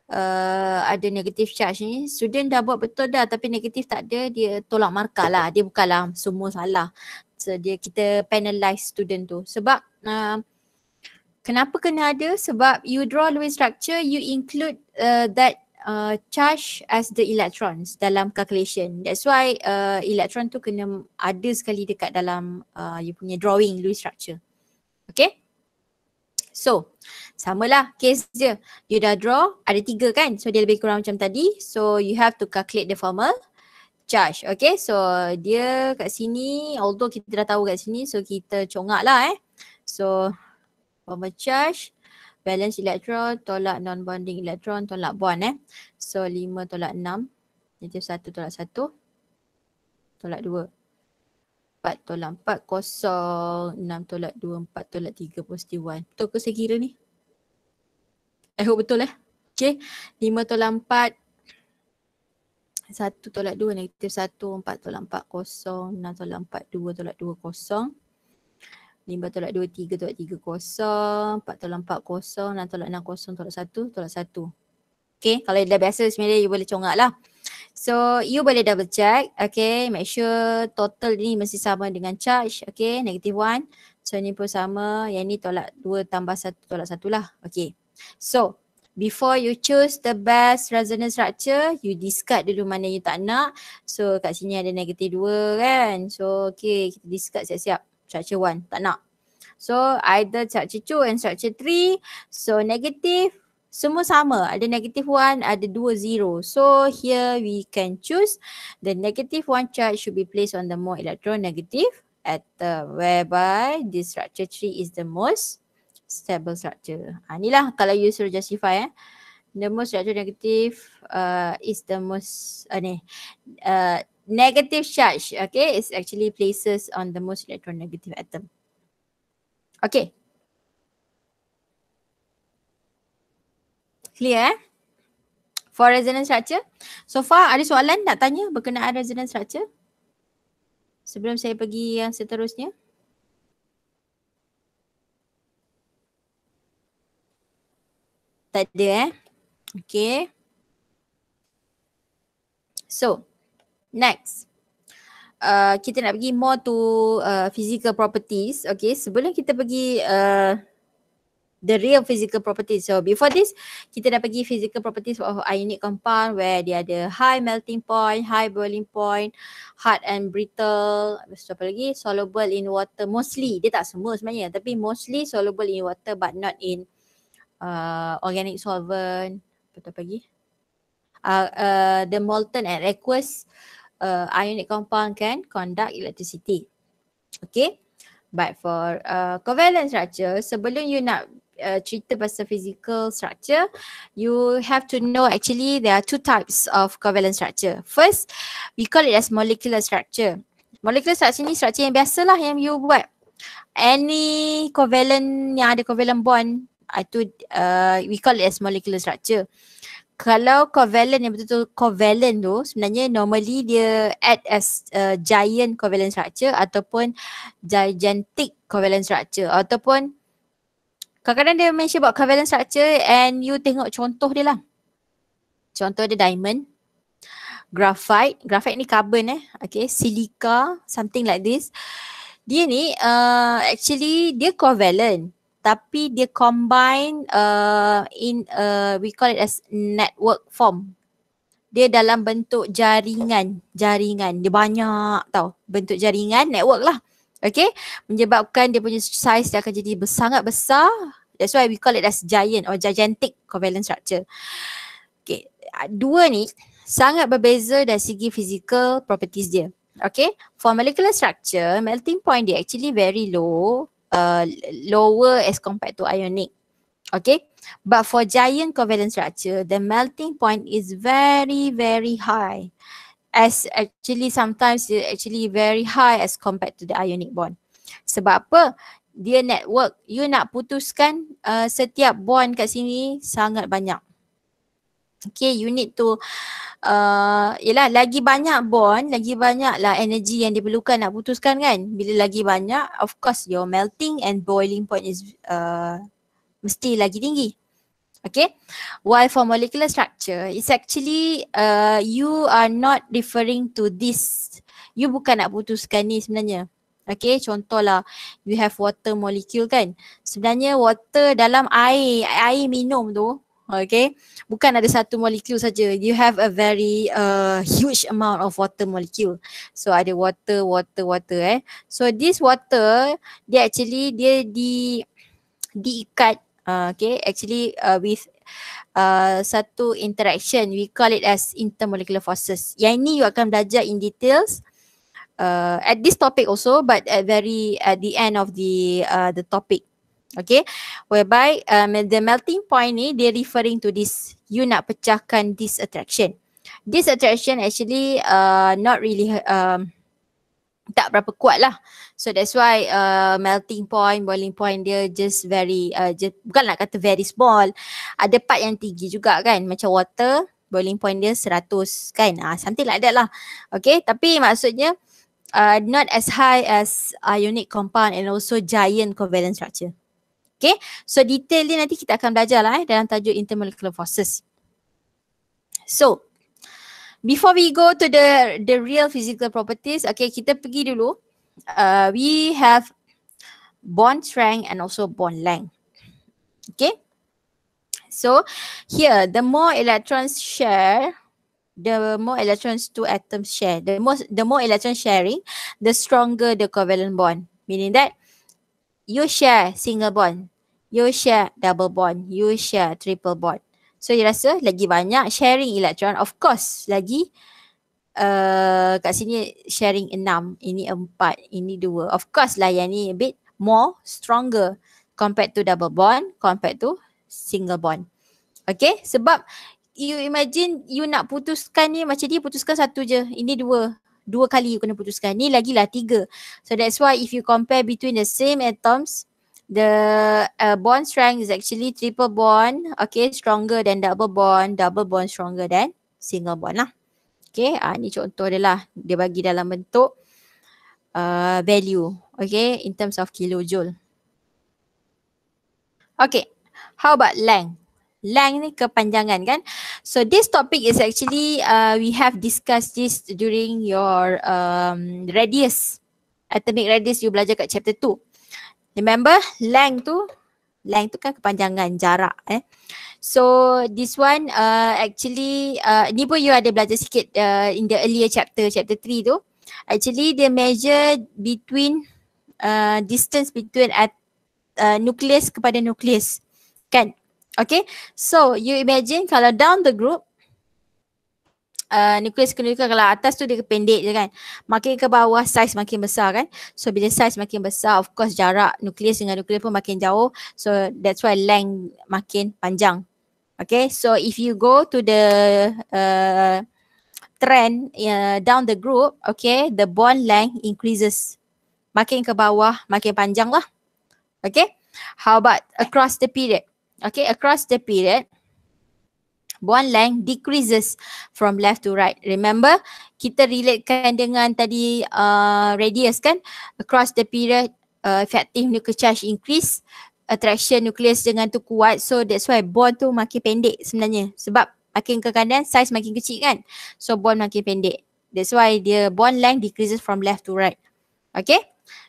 A: Uh, ada negatif charge ni student dah buat betul dah tapi negatif tak ada dia tolak markah lah dia bukanlah semua salah so dia kita penalize student tu sebab uh, kenapa kena ada sebab you draw Lewis structure you include uh, that uh, charge as the electrons dalam calculation that's why uh, electron tu kena ada sekali dekat dalam uh, you punya drawing Lewis structure okay So, samalah kes dia. You dah draw, ada tiga kan? So, dia lebih kurang macam tadi. So, you have to calculate the formal charge. Okay, so dia kat sini, although kita dah tahu kat sini, so kita congak lah eh. So, formal charge, balance elektron, tolak non-bonding elektron, tolak bond eh. So, lima tolak enam, negatif satu tolak satu, tolak dua empat tolak empat kosong, enam tolak dua empat tolak tiga positif 1. Betul ke saya kira ni? Eh, hope betul eh. Okay. Lima tolak empat. Satu tolak dua. negatif satu empat tolak empat kosong, enam tolak empat dua tolak dua kosong. lima tolak dua tiga tolak tiga kosong, empat tolak empat kosong, enam tolak enam kosong, tolak satu tolak satu. Okay, kalau dah biasa sebenarnya you boleh congak lah. So you boleh double check, okay make sure total ni mesti sama dengan charge, okay negative one. So ni pun sama, yang ni tolak dua tambah satu tolak satu lah, okay. So before you choose the best resonance structure, you discard dulu mana you tak nak. So kat sini ada negative dua kan, so okay kita discard siap-siap structure one, tak nak. So either structure 2 and structure 3 So negative semua sama ada negative one ada dua zero so here we can choose the negative one charge should be placed on the more electronegative atom whereby this structure three is the most stable structure. Ha, ah, inilah kalau you suruh justify eh. The most structure negative uh, is the most uh, ni, uh, negative charge okay is actually places on the most electronegative atom. Okay Clear eh? For resonance structure. So far ada soalan nak tanya berkenaan resonance structure? Sebelum saya pergi yang seterusnya. Tak ada eh. Okay. So, next. Uh, kita nak pergi more to uh, physical properties. Okay, sebelum kita pergi uh, the real physical properties. So before this, kita dah pergi physical properties of ionic compound where dia ada high melting point, high boiling point, hard and brittle, apa lagi, soluble in water mostly. Dia tak semua sebenarnya tapi mostly soluble in water but not in uh, organic solvent. Apa lagi, Uh, uh, the molten and aqueous uh, ionic compound can conduct electricity. Okay. But for uh, covalent structure, sebelum you nak Uh, cerita pasal physical structure you have to know actually there are two types of covalent structure first we call it as molecular structure molecular structure ni structure yang biasalah yang you buat any covalent yang ada covalent bond uh, itu uh, we call it as molecular structure kalau covalent yang betul-betul covalent tu sebenarnya normally dia add as uh, giant covalent structure ataupun gigantic covalent structure ataupun Kadang-kadang dia mention about covalent structure and you tengok contoh dia lah. Contoh dia diamond, graphite. Graphite ni carbon eh. Okay, silica, something like this. Dia ni uh, actually dia covalent tapi dia combine uh, in a, uh, we call it as network form. Dia dalam bentuk jaringan, jaringan. Dia banyak tau bentuk jaringan, network lah. Okay. Menyebabkan dia punya size dia akan jadi sangat besar. That's why we call it as giant or gigantic covalent structure. Okay. Ah, dua ni sangat berbeza dari segi physical properties dia. Okay. For molecular structure, melting point dia actually very low. Uh, lower as compared to ionic. Okay. But for giant covalent structure, the melting point is very, very high as actually sometimes it actually very high as compared to the ionic bond. Sebab apa? Dia network. You nak putuskan uh, setiap bond kat sini sangat banyak. Okay, you need to uh, yelah, lagi banyak bond, lagi banyak lah energy yang diperlukan nak putuskan kan. Bila lagi banyak, of course your melting and boiling point is uh, mesti lagi tinggi. Okay, while for molecular structure, it's actually uh, you are not referring to this. You bukan nak putuskan ni sebenarnya. Okay, contohlah you have water molecule kan. Sebenarnya water dalam air, air minum tu, okay, bukan ada satu molekul saja. You have a very uh, huge amount of water molecule. So ada water, water, water eh. So this water, dia actually dia di diikat Ah, okay actually uh, with uh, satu interaction we call it as intermolecular forces yang ini you akan belajar in details uh, at this topic also but at very at the end of the uh, the topic okay whereby um, the melting point ni they referring to this you nak pecahkan this attraction this attraction actually uh, not really um, tak berapa kuat lah. So that's why uh, melting point, boiling point dia just very, uh, just, bukan nak kata very small. Ada part yang tinggi juga kan. Macam water, boiling point dia seratus kan. Uh, something like that lah. Okay, tapi maksudnya uh, not as high as ionic compound and also giant covalent structure. Okay, so detail ni nanti kita akan belajar lah eh dalam tajuk intermolecular forces. So, before we go to the the real physical properties, okay, kita pergi dulu. Uh, we have bond strength and also bond length. Okay. So here, the more electrons share, the more electrons two atoms share. The most, the more electron sharing, the stronger the covalent bond. Meaning that you share single bond, you share double bond, you share triple bond. So you rasa lagi banyak sharing elektron lah, of course lagi uh, kat sini sharing enam, ini empat, ini dua. Of course lah yang ni a bit more stronger compared to double bond, compared to single bond. Okay sebab you imagine you nak putuskan ni macam dia putuskan satu je, ini dua. Dua kali you kena putuskan. Ni lagilah tiga. So that's why if you compare between the same atoms, the uh, bond strength is actually triple bond, okay, stronger than double bond, double bond stronger than single bond lah. Okay, uh, ni contoh dia lah. Dia bagi dalam bentuk uh, value, okay, in terms of kilojoule. Okay, how about length? Length ni kepanjangan kan? So this topic is actually, uh, we have discussed this during your um, radius. Atomic radius you belajar kat chapter 2. Remember length tu length tu kan kepanjangan jarak eh. So this one uh, actually uh, ni pun you ada belajar sikit uh, in the earlier chapter chapter 3 tu. Actually dia measure between uh, distance between at uh, nucleus kepada nucleus. Kan? Okay. So you imagine kalau down the group Uh, nukleus kena kalau atas tu dia pendek je kan makin ke bawah saiz makin besar kan so bila saiz makin besar of course jarak nukleus dengan nukleus pun makin jauh so that's why length makin panjang okay so if you go to the uh, trend uh, down the group okay the bond length increases makin ke bawah makin panjang lah okay how about across the period okay across the period bond length decreases from left to right. Remember, kita relatekan dengan tadi uh, radius kan across the period uh, effective nuclear charge increase attraction nucleus dengan tu kuat so that's why bond tu makin pendek sebenarnya sebab makin ke kanan size makin kecil kan so bond makin pendek that's why the bond length decreases from left to right okay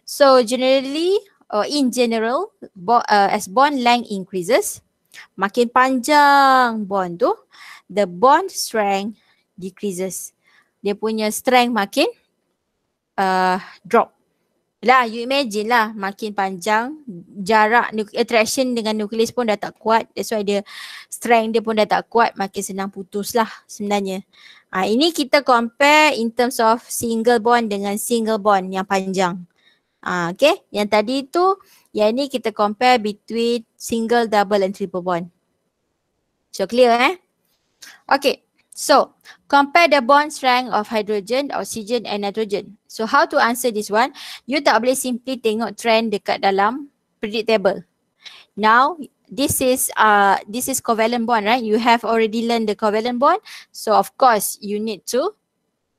A: so generally or in general bo- uh, as bond length increases Makin panjang bond tu, the bond strength decreases. Dia punya strength makin uh, drop. Lah, you imagine lah makin panjang jarak attraction dengan nukleus pun dah tak kuat. That's why dia strength dia pun dah tak kuat, makin senang putus lah sebenarnya. Ha, ini kita compare in terms of single bond dengan single bond yang panjang. Ha, okay, yang tadi tu yang ni kita compare between single, double and triple bond. So clear eh? Okay. So, compare the bond strength of hydrogen, oxygen and nitrogen. So, how to answer this one? You tak boleh simply tengok trend dekat dalam table. Now, this is uh, this is covalent bond, right? You have already learned the covalent bond. So, of course, you need to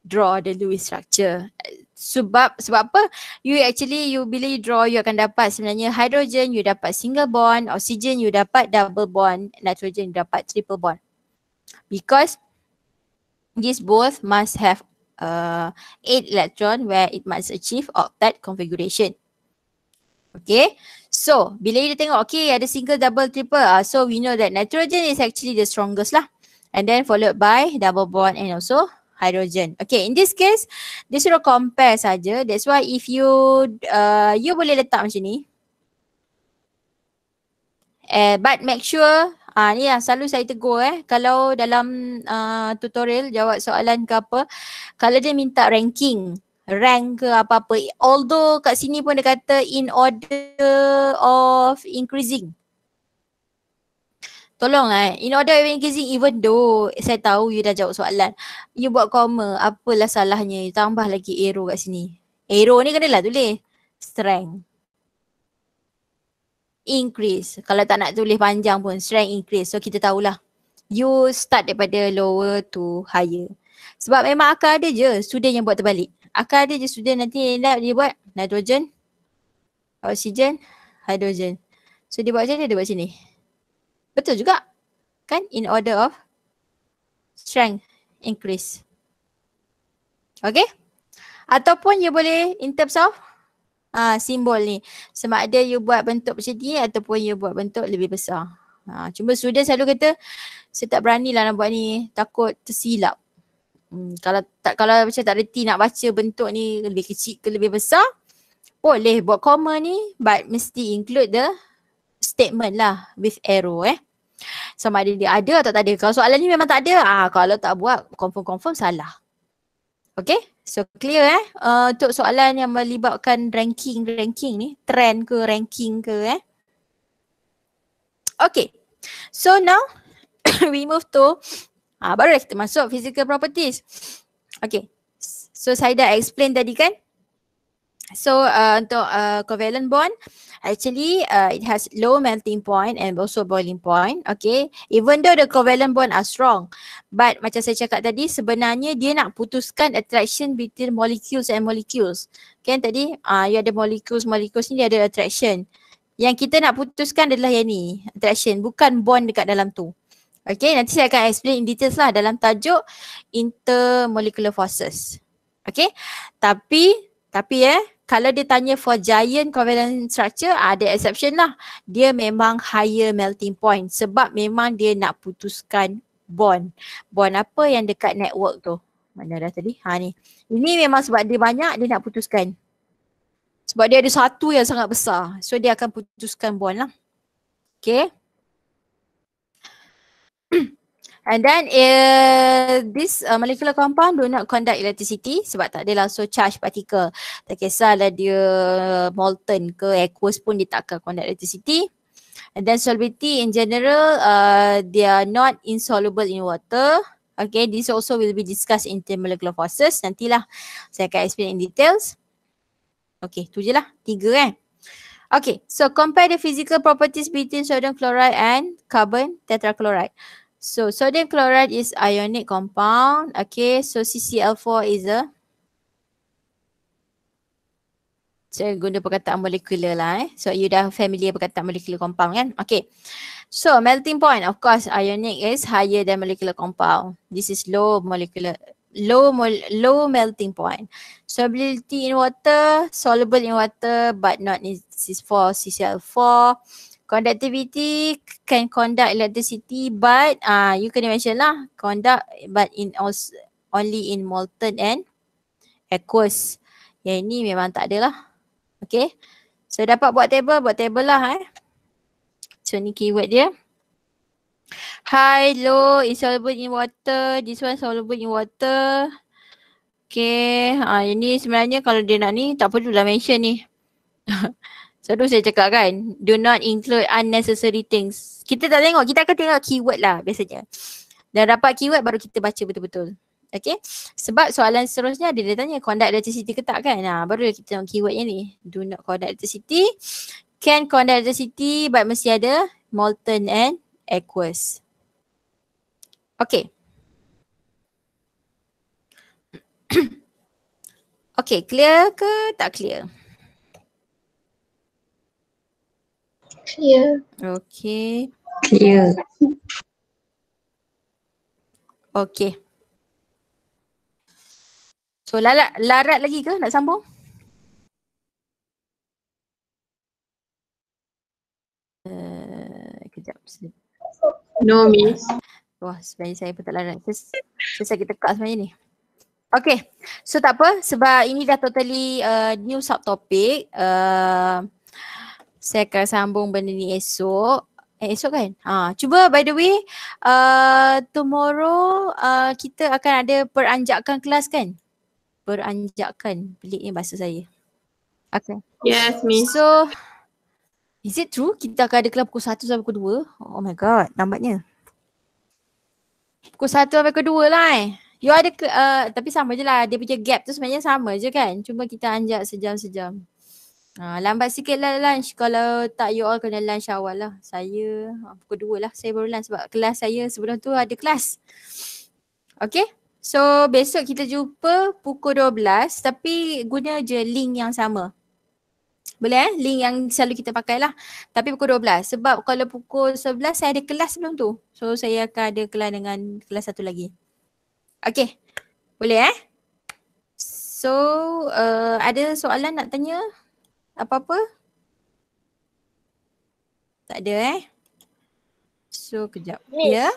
A: draw the Lewis structure sebab sebab apa you actually you bila you draw you akan dapat sebenarnya hydrogen you dapat single bond oxygen you dapat double bond nitrogen you dapat triple bond because these both must have uh, eight electron where it must achieve octet configuration okay so bila you tengok okay ada single double triple uh, so we know that nitrogen is actually the strongest lah and then followed by double bond and also hydrogen. Okay, in this case, dia suruh compare saja. That's why if you uh, you boleh letak macam ni. Eh, uh, but make sure Ah, ni lah selalu saya tegur eh. Kalau dalam uh, tutorial jawab soalan ke apa, kalau dia minta ranking, rank ke apa-apa. Although kat sini pun dia kata in order of increasing. Tolong eh. In order of increasing even though saya tahu you dah jawab soalan. You buat comma. Apalah salahnya. You tambah lagi arrow kat sini. Arrow ni kena lah tulis. Strength. Increase. Kalau tak nak tulis panjang pun. Strength increase. So kita tahulah. You start daripada lower to higher. Sebab memang akan ada je student yang buat terbalik. Akan ada je student nanti dia buat nitrogen, oksigen, hidrogen. So dia buat macam mana dia buat sini? Betul juga. Kan in order of strength increase. Okay. Ataupun you boleh in terms of uh, simbol ni. Sebab ada you buat bentuk macam ni ataupun you buat bentuk lebih besar. Uh, cuma sudah selalu kata saya tak berani lah nak buat ni. Takut tersilap. Hmm, kalau tak kalau macam tak reti nak baca bentuk ni lebih kecil ke lebih besar boleh buat comma ni but mesti include the statement lah with arrow eh. Sama ada dia ada atau tak ada. Kalau soalan ni memang tak ada, ah kalau tak buat confirm-confirm salah. Okay, so clear eh. Uh, untuk soalan yang melibatkan ranking-ranking ni, trend ke ranking ke eh. Okay, so now we move to, ah, baru kita masuk physical properties. Okay, so saya dah explain tadi kan, So uh, untuk uh, covalent bond, actually uh, it has low melting point and also boiling point. Okay, even though the covalent bond are strong, but macam saya cakap tadi, sebenarnya dia nak putuskan attraction between molecules and molecules. Kan tadi, ah uh, you ada molecules, molecules ni dia ada attraction. Yang kita nak putuskan adalah yang ni, attraction, bukan bond dekat dalam tu. Okay, nanti saya akan explain in details lah dalam tajuk intermolecular forces. Okay, tapi tapi eh kalau dia tanya for giant covalent structure ah, ada exception lah dia memang higher melting point sebab memang dia nak putuskan bond bond apa yang dekat network tu mana dah tadi ha ni ini memang sebab dia banyak dia nak putuskan sebab dia ada satu yang sangat besar so dia akan putuskan bond lah Okay. And then uh, this uh, molecular compound do not conduct electricity sebab tak ada langsung charge particle. Tak kisahlah dia molten ke aqueous pun dia takkan conduct electricity. And then solubility in general, uh, they are not insoluble in water. Okay, this also will be discussed in term molecular forces. Nantilah saya akan explain in details. Okay, tu je lah. Tiga kan. Okay, so compare the physical properties between sodium chloride and carbon tetrachloride. So sodium chloride is ionic compound. Okay, so CCl4 is a Saya guna perkataan molekular lah eh. So you dah familiar perkataan molekular compound kan? Okay. So melting point of course ionic is higher than molecular compound. This is low molecular low mol, low melting point. Solubility in water, soluble in water but not in this is for CCl4 conductivity can conduct electricity but uh, you can mention lah conduct but in also only in molten and aqueous. Yang ini memang tak ada lah. Okay. So dapat buat table, buat table lah eh. So ni keyword dia. High, low, insoluble in water. This one soluble in water. Okay. Ha, ini sebenarnya kalau dia nak ni tak perlu dah mention ni. Selalu saya cakap kan, do not include unnecessary things. Kita tak tengok, kita akan tengok keyword lah biasanya. Dan dapat keyword baru kita baca betul-betul. Okay. Sebab soalan seterusnya dia, dia tanya conduct electricity ke tak kan? Nah, ha, baru kita tengok keyword yang ni. Do not conduct electricity. Can conduct electricity but mesti ada molten and aqueous. Okay. okay, clear ke tak clear? Clear. Okay. Clear. Okay. So larat, larat lagi ke nak sambung? Uh, kejap. No miss. Wah sebenarnya saya pun tak larat. Saya, saya sakit tekak sebenarnya ni. Okay. So tak apa sebab ini dah totally uh, new subtopic. Uh, saya akan sambung benda ni esok. Eh, esok kan? Ha, cuba by the way, uh, tomorrow uh, kita akan ada peranjakan kelas kan? Peranjakan, peliknya bahasa saya. Okay. Yes, me. So, is it true kita akan ada kelas pukul 1 sampai pukul 2? Oh my god, nampaknya. Pukul 1 sampai pukul 2 lah eh. You ada, uh, tapi sama je lah. Dia punya gap tu sebenarnya sama je kan? Cuma kita anjak sejam-sejam. Ha, lambat sikit lah lunch. Kalau tak you all kena lunch awal lah. Saya ha, pukul dua lah saya baru lunch sebab kelas saya sebelum tu ada kelas. Okay. So besok kita jumpa pukul dua belas tapi guna je link yang sama. Boleh eh? Link yang selalu kita pakai lah. Tapi pukul dua belas Sebab kalau pukul sebelas saya ada kelas sebelum tu. So saya akan ada kelas dengan kelas satu lagi. Okay. Boleh eh? So uh, ada soalan nak tanya? apa-apa? Tak ada eh? So kejap. Ya. Yeah.